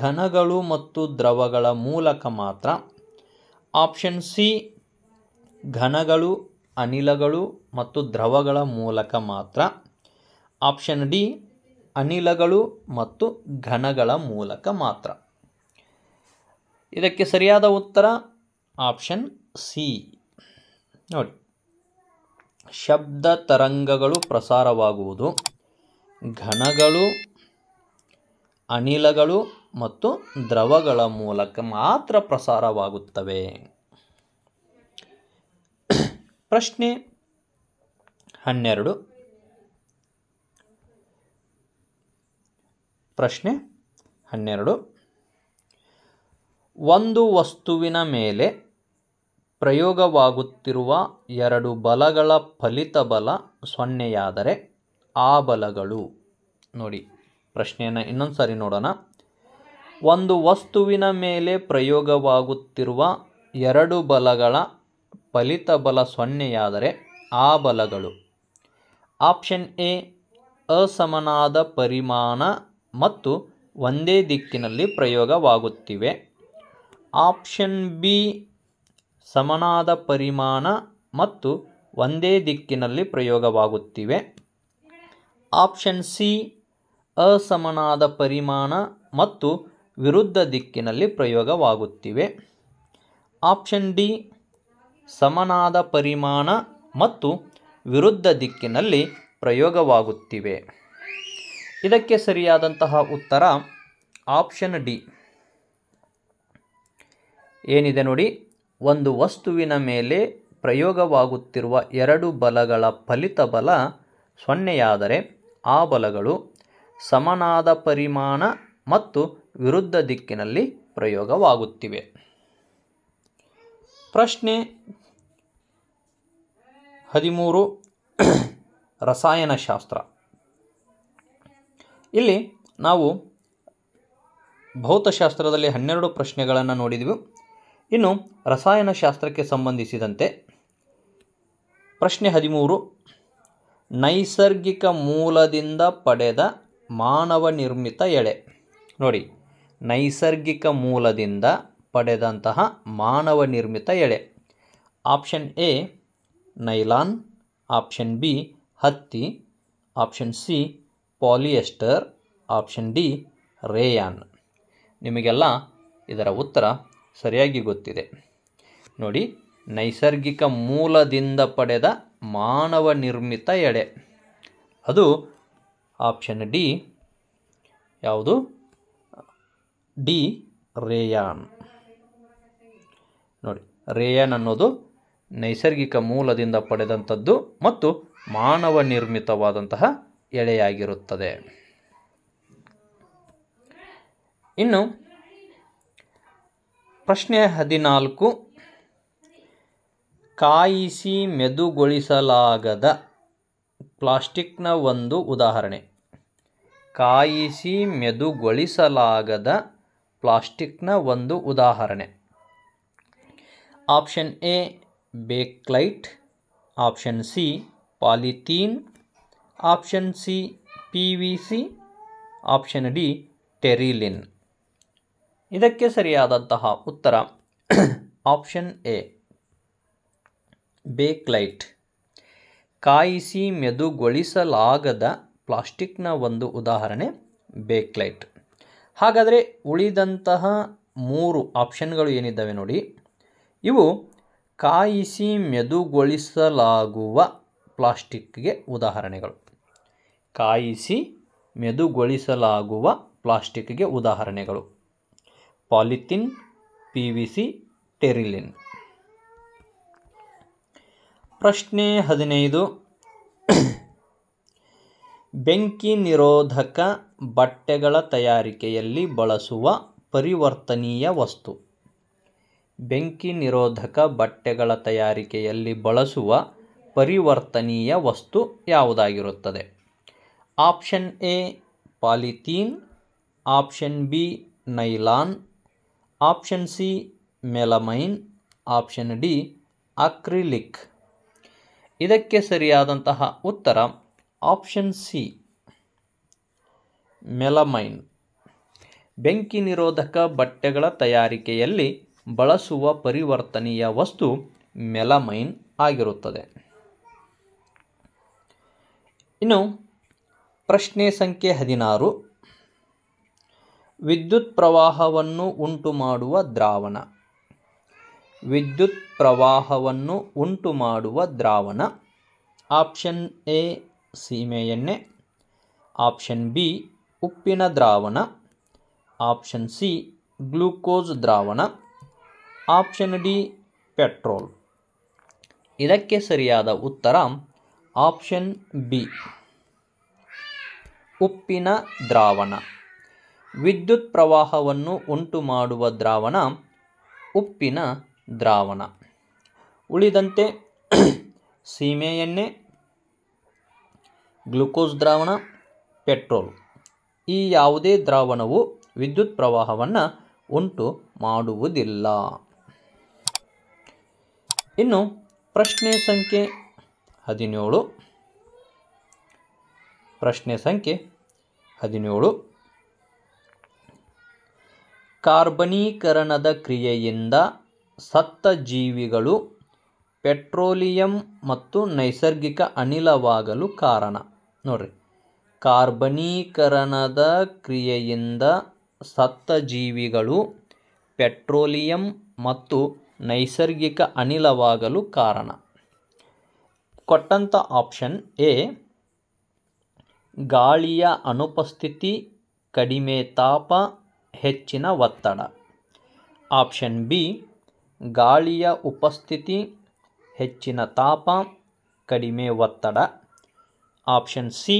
ಘನಗಳು ಮತ್ತು ದ್ರವಗಳ ಮೂಲಕ ಮಾತ್ರ ಆಪ್ಷನ್ ಸಿ ಘನಗಳು ಅನಿಲಗಳು ಮತ್ತು ದ್ರವಗಳ ಮೂಲಕ ಮಾತ್ರ ಆಪ್ಷನ್ ಡಿ ಅನಿಲಗಳು ಮತ್ತು ಘನಗಳ ಮೂಲಕ ಮಾತ್ರ ಇದಕ್ಕೆ ಸರಿಯಾದ ಉತ್ತರ ಆಪ್ಷನ್ ಸಿ ನೋಡಿ ಶಬ್ದ ತರಂಗಗಳು ಪ್ರಸಾರವಾಗುವುದು ಘನಗಳು ಅನಿಲಗಳು ಮತ್ತು ದ್ರವಗಳ ಮೂಲಕ ಮಾತ್ರ ಪ್ರಸಾರವಾಗುತ್ತವೆ ಪ್ರಶ್ನೆ ಹನ್ನೆರಡು ಪ್ರಶ್ನೆ ಹನ್ನೆರಡು ಒಂದು ವಸ್ತುವಿನ ಮೇಲೆ ಪ್ರಯೋಗವಾಗುತ್ತಿರುವ ಎರಡು ಬಲಗಳ ಫಲಿತ ಬಲ ಸೊನ್ನೆಯಾದರೆ ಆ ಬಲಗಳು ನೋಡಿ ಪ್ರಶ್ನೆಯನ್ನು ಇನ್ನೊಂದು ಸಾರಿ ನೋಡೋಣ ಒಂದು ವಸ್ತುವಿನ ಮೇಲೆ ಪ್ರಯೋಗವಾಗುತ್ತಿರುವ ಎರಡು ಬಲಗಳ ಫಲಿತ ಬಲ ಸೊನ್ನೆಯಾದರೆ ಆ ಬಲಗಳು ಆಪ್ಷನ್ ಎ ಅಸಮನಾದ ಪರಿಮಾಣ ಮತ್ತು ಒಂದೇ ದಿಕ್ಕಿನಲ್ಲಿ ಪ್ರಯೋಗವಾಗುತ್ತಿವೆ ಆಪ್ಷನ್ ಬಿ ಸಮನಾದ ಪರಿಮಾಣ ಮತ್ತು ಒಂದೇ ದಿಕ್ಕಿನಲ್ಲಿ ಪ್ರಯೋಗವಾಗುತ್ತಿವೆ ಆಪ್ಷನ್ ಸಿ ಅಸಮನಾದ ಪರಿಮಾಣ ಮತ್ತು ವಿರುದ್ಧ ದಿಕ್ಕಿನಲ್ಲಿ ಪ್ರಯೋಗವಾಗುತ್ತಿವೆ ಆಪ್ಷನ್ ಡಿ ಸಮನಾದ ಪರಿಮಾಣ ಮತ್ತು ವಿರುದ್ಧ ದಿಕ್ಕಿನಲ್ಲಿ ಪ್ರಯೋಗವಾಗುತ್ತಿವೆ ಇದಕ್ಕೆ ಸರಿಯಾದಂತಹ ಉತ್ತರ ಆಪ್ಷನ್ ಡಿ ಏನಿದೆ ನೋಡಿ ಒಂದು ವಸ್ತುವಿನ ಮೇಲೆ ಪ್ರಯೋಗವಾಗುತ್ತಿರುವ ಎರಡು ಬಲಗಳ ಫಲಿತ ಬಲ ಸೊನ್ನೆಯಾದರೆ ಆ ಬಲಗಳು ಸಮನಾದ ಪರಿಮಾಣ ಮತ್ತು ವಿರುದ್ಧ ದಿಕ್ಕಿನಲ್ಲಿ ಪ್ರಯೋಗವಾಗುತ್ತಿವೆ ಪ್ರಶ್ನೆ ಹದಿಮೂರು ರಸಾಯನಶಾಸ್ತ್ರ ಇಲ್ಲಿ ನಾವು ಭೌತಶಾಸ್ತ್ರದಲ್ಲಿ ಹನ್ನೆರಡು ಪ್ರಶ್ನೆಗಳನ್ನು ನೋಡಿದ್ವಿ ಇನ್ನು ರಸಾಯನಶಾಸ್ತ್ರಕ್ಕೆ ಸಂಬಂಧಿಸಿದಂತೆ ಪ್ರಶ್ನೆ ಹದಿಮೂರು ನೈಸರ್ಗಿಕ ಮೂಲದಿಂದ ಪಡೆದ ಮಾನವ ನಿರ್ಮಿತ ಎಳೆ ನೋಡಿ ನೈಸರ್ಗಿಕ ಮೂಲದಿಂದ ಪಡೆದಂತಹ ಮಾನವ ನಿರ್ಮಿತ ಎಳೆ option A nylon option B ಹತ್ತಿ option C polyester option D rayon ನಿಮಗೆಲ್ಲ ಇದರ ಉತ್ತರ ಸರಿಯಾಗಿ ಗೊತ್ತಿದೆ ನೋಡಿ ನೈಸರ್ಗಿಕ ಮೂಲದಿಂದ ಪಡೆದ ಮಾನವ ನಿರ್ಮಿತ ಎಡೆ ಅದು ಆಪ್ಷನ್ ಡಿ ಯಾವುದು ಡಿ ರೇಯಾನ್ ನೋಡಿ ರೇಯಾನ್ ಅನ್ನೋದು ನೈಸರ್ಗಿಕ ಮೂಲದಿಂದ ಪಡೆದಂಥದ್ದು ಮತ್ತು ಮಾನವ ನಿರ್ಮಿತವಾದಂತಹ ಎಳೆಯಾಗಿರುತ್ತದೆ ಇನ್ನು ಪ್ರಶ್ನೆ ಹದಿನಾಲ್ಕು ಕಾಯಿಸಿ ಮೆದುಗೊಳಿಸಲಾಗದ ಪ್ಲಾಸ್ಟಿಕ್ನ ಒಂದು ಉದಾಹರಣೆ ಕಾಯಿಸಿ ಮೆದುಗೊಳಿಸಲಾಗದ ಪ್ಲಾಸ್ಟಿಕ್ನ ಒಂದು ಉದಾಹರಣೆ option A bakelite option C polythene option C P V C option D terylene ಇದಕ್ಕೆ ಸರಿಯಾದಂತಹ ಉತ್ತರ ಆಪ್ಷನ್ ಎ ಬೇಕ್ಲೈಟ್ ಕಾಯಿಸಿ ಮೆದುಗೊಳಿಸಲಾಗದ ಪ್ಲಾಸ್ಟಿಕ್ನ ಒಂದು ಉದಾಹರಣೆ ಬೇಕ್ಲೈಟ್ ಹಾಗಾದರೆ ಉಳಿದಂತಹ ಮೂರು ಆಪ್ಷನ್ಗಳು ಏನಿದ್ದಾವೆ ನೋಡಿ ಇವು ಕಾಯಿಸಿ ಮೆದುಗೊಳಿಸಲಾಗುವ ಪ್ಲಾಸ್ಟಿಕ್ಗೆ ಉದಾಹರಣೆಗಳು ಕಾಯಿಸಿ ಮೆದುಗೊಳಿಸಲಾಗುವ ಪ್ಲಾಸ್ಟಿಕ್ಗೆ ಉದಾಹರಣೆಗಳು polythene P V C terylene ಪ್ರಶ್ನೆ ಹದಿನೈದು ಬೆಂಕಿ ನಿರೋಧಕ ಬಟ್ಟೆಗಳ ತಯಾರಿಕೆಯಲ್ಲಿ ಬಳಸುವ ಪರಿವರ್ತನೀಯ ವಸ್ತು ಬೆಂಕಿ ನಿರೋಧಕ ಬಟ್ಟೆಗಳ ತಯಾರಿಕೆಯಲ್ಲಿ ಬಳಸುವ ಪರಿವರ್ತನೀಯ ವಸ್ತು ಯಾವುದಾಗಿರುತ್ತದೆ option A polythene option B nylon option C melamine option D acrylic ಇದಕ್ಕೆ ಸರಿಯಾದಂತಹ ಉತ್ತರ ಆಪ್ಷನ್ ಸಿ ಮೆಲಮೈನ್ ಬೆಂಕಿ ನಿರೋಧಕ ಬಟ್ಟೆಗಳ ತಯಾರಿಕೆಯಲ್ಲಿ ಬಳಸುವ ಪರಿವರ್ತನೀಯ ವಸ್ತು ಮೆಲಮೈನ್ ಆಗಿರುತ್ತದೆ ಇನ್ನು ಪ್ರಶ್ನೆ ಸಂಖ್ಯೆ ಹದಿನಾರು ವಿದ್ಯುತ್ ಪ್ರವಾಹವನ್ನು ಉಂಟುಮಾಡುವ ದ್ರಾವಣ ವಿದ್ಯುತ್ ಪ್ರವಾಹವನ್ನು ಉಂಟುಮಾಡುವ ದ್ರಾವಣ ಆಪ್ಷನ್ ಎ ಎಣ್ಣೆ ಆಪ್ಷನ್ ಬಿ ಉಪ್ಪಿನ ದ್ರಾವಣ ಆಪ್ಷನ್ ಸಿ ಗ್ಲೂಕೋಸ್ ದ್ರಾವಣ ಆಪ್ಷನ್ ಡಿ ಪೆಟ್ರೋಲ್ ಇದಕ್ಕೆ ಸರಿಯಾದ ಉತ್ತರ ಆಪ್ಷನ್ ಬಿ ಉಪ್ಪಿನ ದ್ರಾವಣ ವಿದ್ಯುತ್ ಪ್ರವಾಹವನ್ನು ಉಂಟು ಮಾಡುವ ದ್ರಾವಣ ಉಪ್ಪಿನ ದ್ರಾವಣ ಉಳಿದಂತೆ ಸೀಮೆ ಎಣ್ಣೆ ಗ್ಲುಕೋಸ್ ದ್ರಾವಣ ಪೆಟ್ರೋಲ್ ಈ ಯಾವುದೇ ದ್ರಾವಣವು ವಿದ್ಯುತ್ ಪ್ರವಾಹವನ್ನು ಉಂಟು ಮಾಡುವುದಿಲ್ಲ ಇನ್ನು ಪ್ರಶ್ನೆ ಸಂಖ್ಯೆ ಹದಿನೇಳು ಪ್ರಶ್ನೆ ಸಂಖ್ಯೆ ಹದಿನೇಳು ಕಾರ್ಬನೀಕರಣದ ಕ್ರಿಯೆಯಿಂದ ಸತ್ತ ಜೀವಿಗಳು ಪೆಟ್ರೋಲಿಯಂ ಮತ್ತು ನೈಸರ್ಗಿಕ ಅನಿಲವಾಗಲು ಕಾರಣ ನೋಡ್ರಿ ಕಾರ್ಬನೀಕರಣದ ಕ್ರಿಯೆಯಿಂದ ಸತ್ತ ಜೀವಿಗಳು ಪೆಟ್ರೋಲಿಯಂ ಮತ್ತು ನೈಸರ್ಗಿಕ ಅನಿಲವಾಗಲು ಕಾರಣ ಕೊಟ್ಟಂಥ ಆಪ್ಷನ್ ಎ ಗಾಳಿಯ ಅನುಪಸ್ಥಿತಿ ಕಡಿಮೆ ತಾಪ ಹೆಚ್ಚಿನ ಒತ್ತಡ ಆಪ್ಷನ್ ಬಿ ಗಾಳಿಯ ಉಪಸ್ಥಿತಿ ಹೆಚ್ಚಿನ ತಾಪ ಕಡಿಮೆ ಒತ್ತಡ ಆಪ್ಷನ್ ಸಿ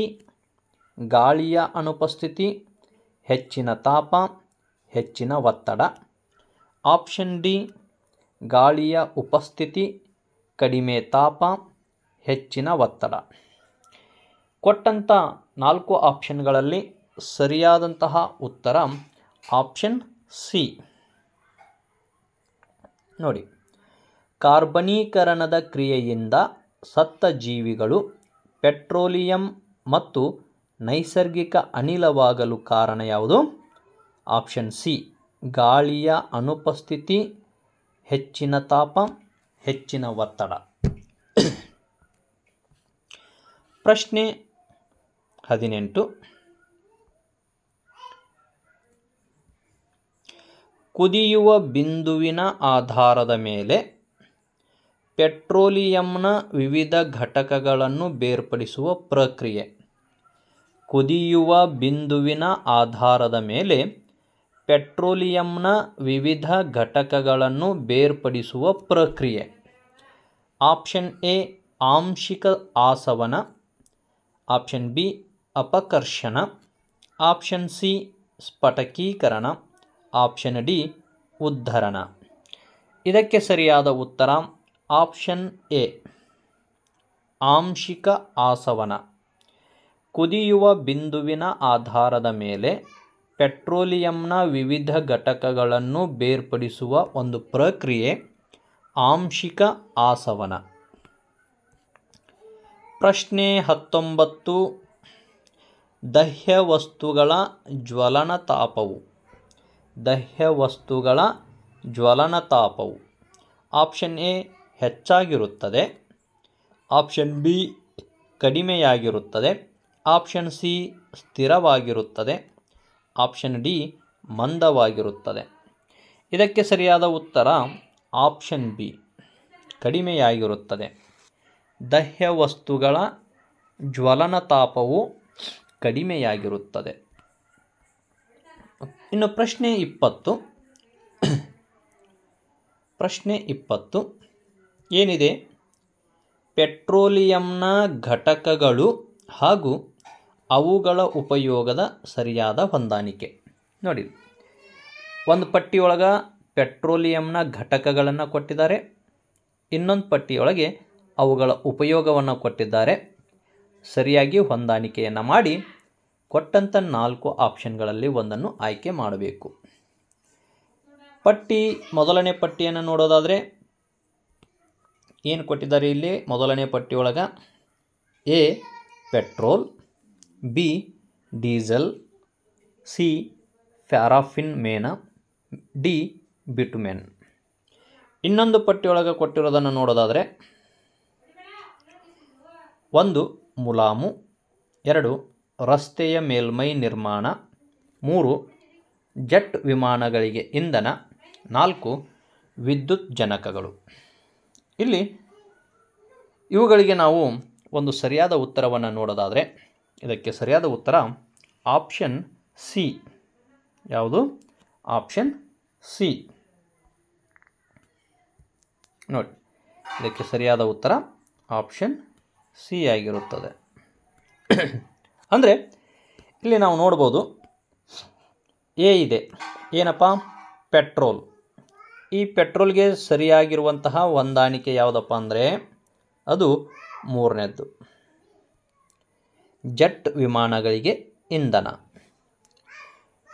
ಗಾಳಿಯ ಅನುಪಸ್ಥಿತಿ ಹೆಚ್ಚಿನ ತಾಪ ಹೆಚ್ಚಿನ ಒತ್ತಡ ಆಪ್ಷನ್ ಡಿ ಗಾಳಿಯ ಉಪಸ್ಥಿತಿ ಕಡಿಮೆ ತಾಪ ಹೆಚ್ಚಿನ ಒತ್ತಡ ಕೊಟ್ಟಂಥ ನಾಲ್ಕು ಆಪ್ಷನ್ಗಳಲ್ಲಿ ಸರಿಯಾದಂತಹ ಉತ್ತರ ಆಪ್ಷನ್ ಸಿ ನೋಡಿ ಕಾರ್ಬನೀಕರಣದ ಕ್ರಿಯೆಯಿಂದ ಸತ್ತ ಜೀವಿಗಳು ಪೆಟ್ರೋಲಿಯಂ ಮತ್ತು ನೈಸರ್ಗಿಕ ಅನಿಲವಾಗಲು ಕಾರಣ ಯಾವುದು ಆಪ್ಷನ್ ಸಿ ಗಾಳಿಯ ಅನುಪಸ್ಥಿತಿ ಹೆಚ್ಚಿನ ತಾಪ ಹೆಚ್ಚಿನ ಒತ್ತಡ ಪ್ರಶ್ನೆ ಹದಿನೆಂಟು ಕುದಿಯುವ ಬಿಂದುವಿನ ಆಧಾರದ ಮೇಲೆ ಪೆಟ್ರೋಲಿಯಂನ ವಿವಿಧ ಘಟಕಗಳನ್ನು ಬೇರ್ಪಡಿಸುವ ಪ್ರಕ್ರಿಯೆ ಕುದಿಯುವ ಬಿಂದುವಿನ ಆಧಾರದ ಮೇಲೆ ಪೆಟ್ರೋಲಿಯಂನ ವಿವಿಧ ಘಟಕಗಳನ್ನು ಬೇರ್ಪಡಿಸುವ ಪ್ರಕ್ರಿಯೆ ಆಪ್ಷನ್ ಎ ಆಂಶಿಕ ಆಸವನ ಆಪ್ಷನ್ ಬಿ ಅಪಕರ್ಷಣ ಆಪ್ಷನ್ ಸಿ ಸ್ಫಟಕೀಕರಣ ಆಪ್ಷನ್ ಡಿ ಉದ್ಧರಣ ಇದಕ್ಕೆ ಸರಿಯಾದ ಉತ್ತರ ಆಪ್ಷನ್ ಎ ಆಂಶಿಕ ಆಸವನ ಕುದಿಯುವ ಬಿಂದುವಿನ ಆಧಾರದ ಮೇಲೆ ಪೆಟ್ರೋಲಿಯಂನ ವಿವಿಧ ಘಟಕಗಳನ್ನು ಬೇರ್ಪಡಿಸುವ ಒಂದು ಪ್ರಕ್ರಿಯೆ ಆಂಶಿಕ ಆಸವನ ಪ್ರಶ್ನೆ ಹತ್ತೊಂಬತ್ತು ದಹ್ಯ ವಸ್ತುಗಳ ಜ್ವಲನ ತಾಪವು ದಹ್ಯ ದಹ್ಯವಸ್ತುಗಳ ಜ್ವಲನತಾಪವು ಆಪ್ಷನ್ ಎ ಹೆಚ್ಚಾಗಿರುತ್ತದೆ ಆಪ್ಷನ್ ಬಿ ಕಡಿಮೆಯಾಗಿರುತ್ತದೆ ಆಪ್ಷನ್ ಸಿ ಸ್ಥಿರವಾಗಿರುತ್ತದೆ ಆಪ್ಷನ್ ಡಿ ಮಂದವಾಗಿರುತ್ತದೆ ಇದಕ್ಕೆ ಸರಿಯಾದ ಉತ್ತರ ಆಪ್ಷನ್ ಬಿ ಕಡಿಮೆಯಾಗಿರುತ್ತದೆ ದಹ್ಯವಸ್ತುಗಳ ಜ್ವಲನತಾಪವು ಕಡಿಮೆಯಾಗಿರುತ್ತದೆ ಇನ್ನು ಪ್ರಶ್ನೆ ಇಪ್ಪತ್ತು ಪ್ರಶ್ನೆ ಇಪ್ಪತ್ತು ಏನಿದೆ ಪೆಟ್ರೋಲಿಯಂನ ಘಟಕಗಳು ಹಾಗೂ ಅವುಗಳ ಉಪಯೋಗದ ಸರಿಯಾದ ಹೊಂದಾಣಿಕೆ ನೋಡಿ ಒಂದು ಪಟ್ಟಿಯೊಳಗೆ ಪೆಟ್ರೋಲಿಯಂನ ಘಟಕಗಳನ್ನು ಕೊಟ್ಟಿದ್ದಾರೆ ಇನ್ನೊಂದು ಪಟ್ಟಿಯೊಳಗೆ ಅವುಗಳ ಉಪಯೋಗವನ್ನು ಕೊಟ್ಟಿದ್ದಾರೆ ಸರಿಯಾಗಿ ಹೊಂದಾಣಿಕೆಯನ್ನು ಮಾಡಿ ಕೊಟ್ಟಂಥ ನಾಲ್ಕು ಆಪ್ಷನ್ಗಳಲ್ಲಿ ಒಂದನ್ನು ಆಯ್ಕೆ ಮಾಡಬೇಕು ಪಟ್ಟಿ ಮೊದಲನೇ ಪಟ್ಟಿಯನ್ನು ನೋಡೋದಾದರೆ ಏನು ಕೊಟ್ಟಿದ್ದಾರೆ ಇಲ್ಲಿ ಮೊದಲನೇ ಪಟ್ಟಿಯೊಳಗೆ A petrol B diesel C paraffin ಮೇನ ಡಿ ಬಿಟುಮೆನ್ ಇನ್ನೊಂದು ಪಟ್ಟಿಯೊಳಗೆ ಕೊಟ್ಟಿರೋದನ್ನು ನೋಡೋದಾದರೆ ಒಂದು ಮುಲಾಮು ಎರಡು ರಸ್ತೆಯ ಮೇಲ್ಮೈ ನಿರ್ಮಾಣ ಮೂರು ಜೆಟ್ ವಿಮಾನಗಳಿಗೆ ಇಂಧನ ನಾಲ್ಕು ವಿದ್ಯುತ್ ಜನಕಗಳು ಇಲ್ಲಿ ಇವುಗಳಿಗೆ ನಾವು ಒಂದು ಸರಿಯಾದ ಉತ್ತರವನ್ನು ನೋಡೋದಾದರೆ ಇದಕ್ಕೆ ಸರಿಯಾದ ಉತ್ತರ ಆಪ್ಷನ್ ಸಿ ಯಾವುದು ಆಪ್ಷನ್ ಸಿ ನೋಡಿ ಇದಕ್ಕೆ ಸರಿಯಾದ ಉತ್ತರ ಆಪ್ಷನ್ ಸಿ ಆಗಿರುತ್ತದೆ ಅಂದರೆ ಇಲ್ಲಿ ನಾವು ನೋಡ್ಬೋದು ಎ ಇದೆ ಏನಪ್ಪ ಪೆಟ್ರೋಲ್ ಈ ಪೆಟ್ರೋಲ್ಗೆ ಸರಿಯಾಗಿರುವಂತಹ ಹೊಂದಾಣಿಕೆ ಯಾವುದಪ್ಪ ಅಂದರೆ ಅದು ಮೂರನೇದ್ದು ಜಟ್ ವಿಮಾನಗಳಿಗೆ ಇಂಧನ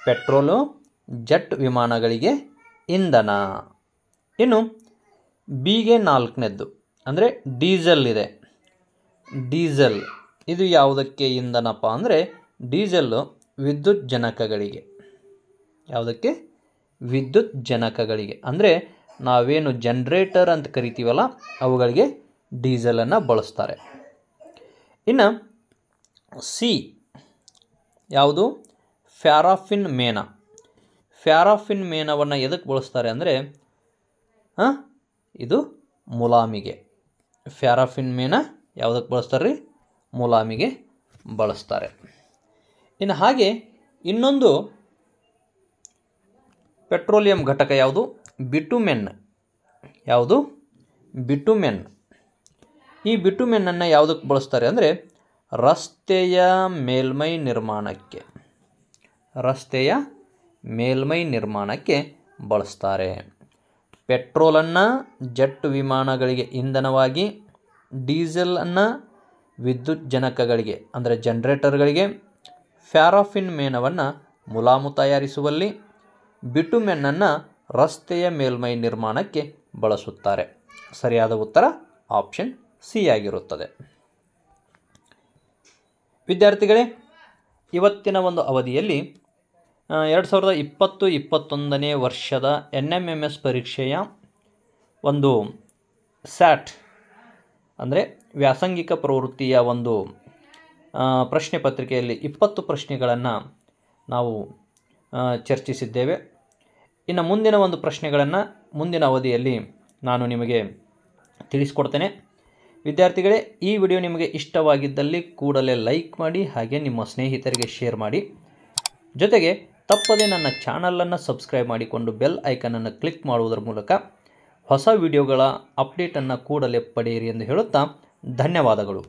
ಪೆಟ್ರೋಲು ಜಟ್ ವಿಮಾನಗಳಿಗೆ ಇಂಧನ ಇನ್ನು ಬಿಗೆ ನಾಲ್ಕನೇದ್ದು ಅಂದರೆ ಡೀಸೆಲ್ ಇದೆ ಡೀಸೆಲ್ ಇದು ಯಾವುದಕ್ಕೆ ಇಂಧನಪ್ಪ ಅಂದರೆ ಡೀಸೆಲ್ಲು ವಿದ್ಯುತ್ ಜನಕಗಳಿಗೆ ಯಾವುದಕ್ಕೆ ವಿದ್ಯುತ್ ಜನಕಗಳಿಗೆ ಅಂದರೆ ನಾವೇನು ಜನ್ರೇಟರ್ ಅಂತ ಕರಿತೀವಲ್ಲ ಅವುಗಳಿಗೆ ಡೀಸೆಲನ್ನು ಬಳಸ್ತಾರೆ ಇನ್ನು ಸಿ ಯಾವುದು ಫ್ಯಾರಾಫಿನ್ ಮೇನ ಫ್ಯಾರಾಫಿನ್ ಮೇನವನ್ನು ಎದಕ್ಕೆ ಬಳಸ್ತಾರೆ ಅಂದರೆ ಇದು ಮುಲಾಮಿಗೆ ಫ್ಯಾರಾಫಿನ್ ಮೇನ ಯಾವುದಕ್ಕೆ ಬಳಸ್ತಾರೆ ರೀ ಮುಲಾಮಿಗೆ ಬಳಸ್ತಾರೆ ಇನ್ನು ಹಾಗೆ ಇನ್ನೊಂದು ಪೆಟ್ರೋಲಿಯಂ ಘಟಕ ಯಾವುದು ಬಿಟುಮೆನ್ ಯಾವುದು ಬಿಟುಮೆನ್ ಈ ಬಿಟುಮೆನ್ನನ್ನು ಯಾವುದಕ್ಕೆ ಬಳಸ್ತಾರೆ ಅಂದರೆ ರಸ್ತೆಯ ಮೇಲ್ಮೈ ನಿರ್ಮಾಣಕ್ಕೆ ರಸ್ತೆಯ ಮೇಲ್ಮೈ ನಿರ್ಮಾಣಕ್ಕೆ ಬಳಸ್ತಾರೆ ಪೆಟ್ರೋಲನ್ನು ಜೆಟ್ ವಿಮಾನಗಳಿಗೆ ಇಂಧನವಾಗಿ ಡೀಸೆಲನ್ನು ವಿದ್ಯುತ್ ಜನಕಗಳಿಗೆ ಅಂದರೆ ಜನ್ರೇಟರ್ಗಳಿಗೆ ಫ್ಯಾರಾಫಿನ್ ಮೇನವನ್ನು ಮುಲಾಮು ತಯಾರಿಸುವಲ್ಲಿ ಬಿಟುಮೆನ್ನನ್ನು ರಸ್ತೆಯ ಮೇಲ್ಮೈ ನಿರ್ಮಾಣಕ್ಕೆ ಬಳಸುತ್ತಾರೆ ಸರಿಯಾದ ಉತ್ತರ ಆಪ್ಷನ್ ಸಿ ಆಗಿರುತ್ತದೆ ವಿದ್ಯಾರ್ಥಿಗಳೇ ಇವತ್ತಿನ ಒಂದು ಅವಧಿಯಲ್ಲಿ ಎರಡು ಸಾವಿರದ ಇಪ್ಪತ್ತು ಇಪ್ಪತ್ತೊಂದನೇ ವರ್ಷದ ಎನ್ ಎಮ್ ಎಮ್ ಎಸ್ ಪರೀಕ್ಷೆಯ ಒಂದು ಸ್ಯಾಟ್ ಅಂದರೆ ವ್ಯಾಸಂಗಿಕ ಪ್ರವೃತ್ತಿಯ ಒಂದು ಪ್ರಶ್ನೆ ಪತ್ರಿಕೆಯಲ್ಲಿ ಇಪ್ಪತ್ತು ಪ್ರಶ್ನೆಗಳನ್ನು ನಾವು ಚರ್ಚಿಸಿದ್ದೇವೆ ಇನ್ನು ಮುಂದಿನ ಒಂದು ಪ್ರಶ್ನೆಗಳನ್ನು ಮುಂದಿನ ಅವಧಿಯಲ್ಲಿ ನಾನು ನಿಮಗೆ ತಿಳಿಸ್ಕೊಡ್ತೇನೆ ವಿದ್ಯಾರ್ಥಿಗಳೇ ಈ ವಿಡಿಯೋ ನಿಮಗೆ ಇಷ್ಟವಾಗಿದ್ದಲ್ಲಿ ಕೂಡಲೇ ಲೈಕ್ ಮಾಡಿ ಹಾಗೆ ನಿಮ್ಮ ಸ್ನೇಹಿತರಿಗೆ ಶೇರ್ ಮಾಡಿ ಜೊತೆಗೆ ತಪ್ಪದೆ ನನ್ನ ಚಾನಲನ್ನು ಸಬ್ಸ್ಕ್ರೈಬ್ ಮಾಡಿಕೊಂಡು ಬೆಲ್ ಐಕನನ್ನು ಕ್ಲಿಕ್ ಮಾಡುವುದರ ಮೂಲಕ ಹೊಸ ವಿಡಿಯೋಗಳ ಅಪ್ಡೇಟನ್ನು ಕೂಡಲೇ ಪಡೆಯಿರಿ ಎಂದು ಹೇಳುತ್ತಾ ಧನ್ಯವಾದಗಳು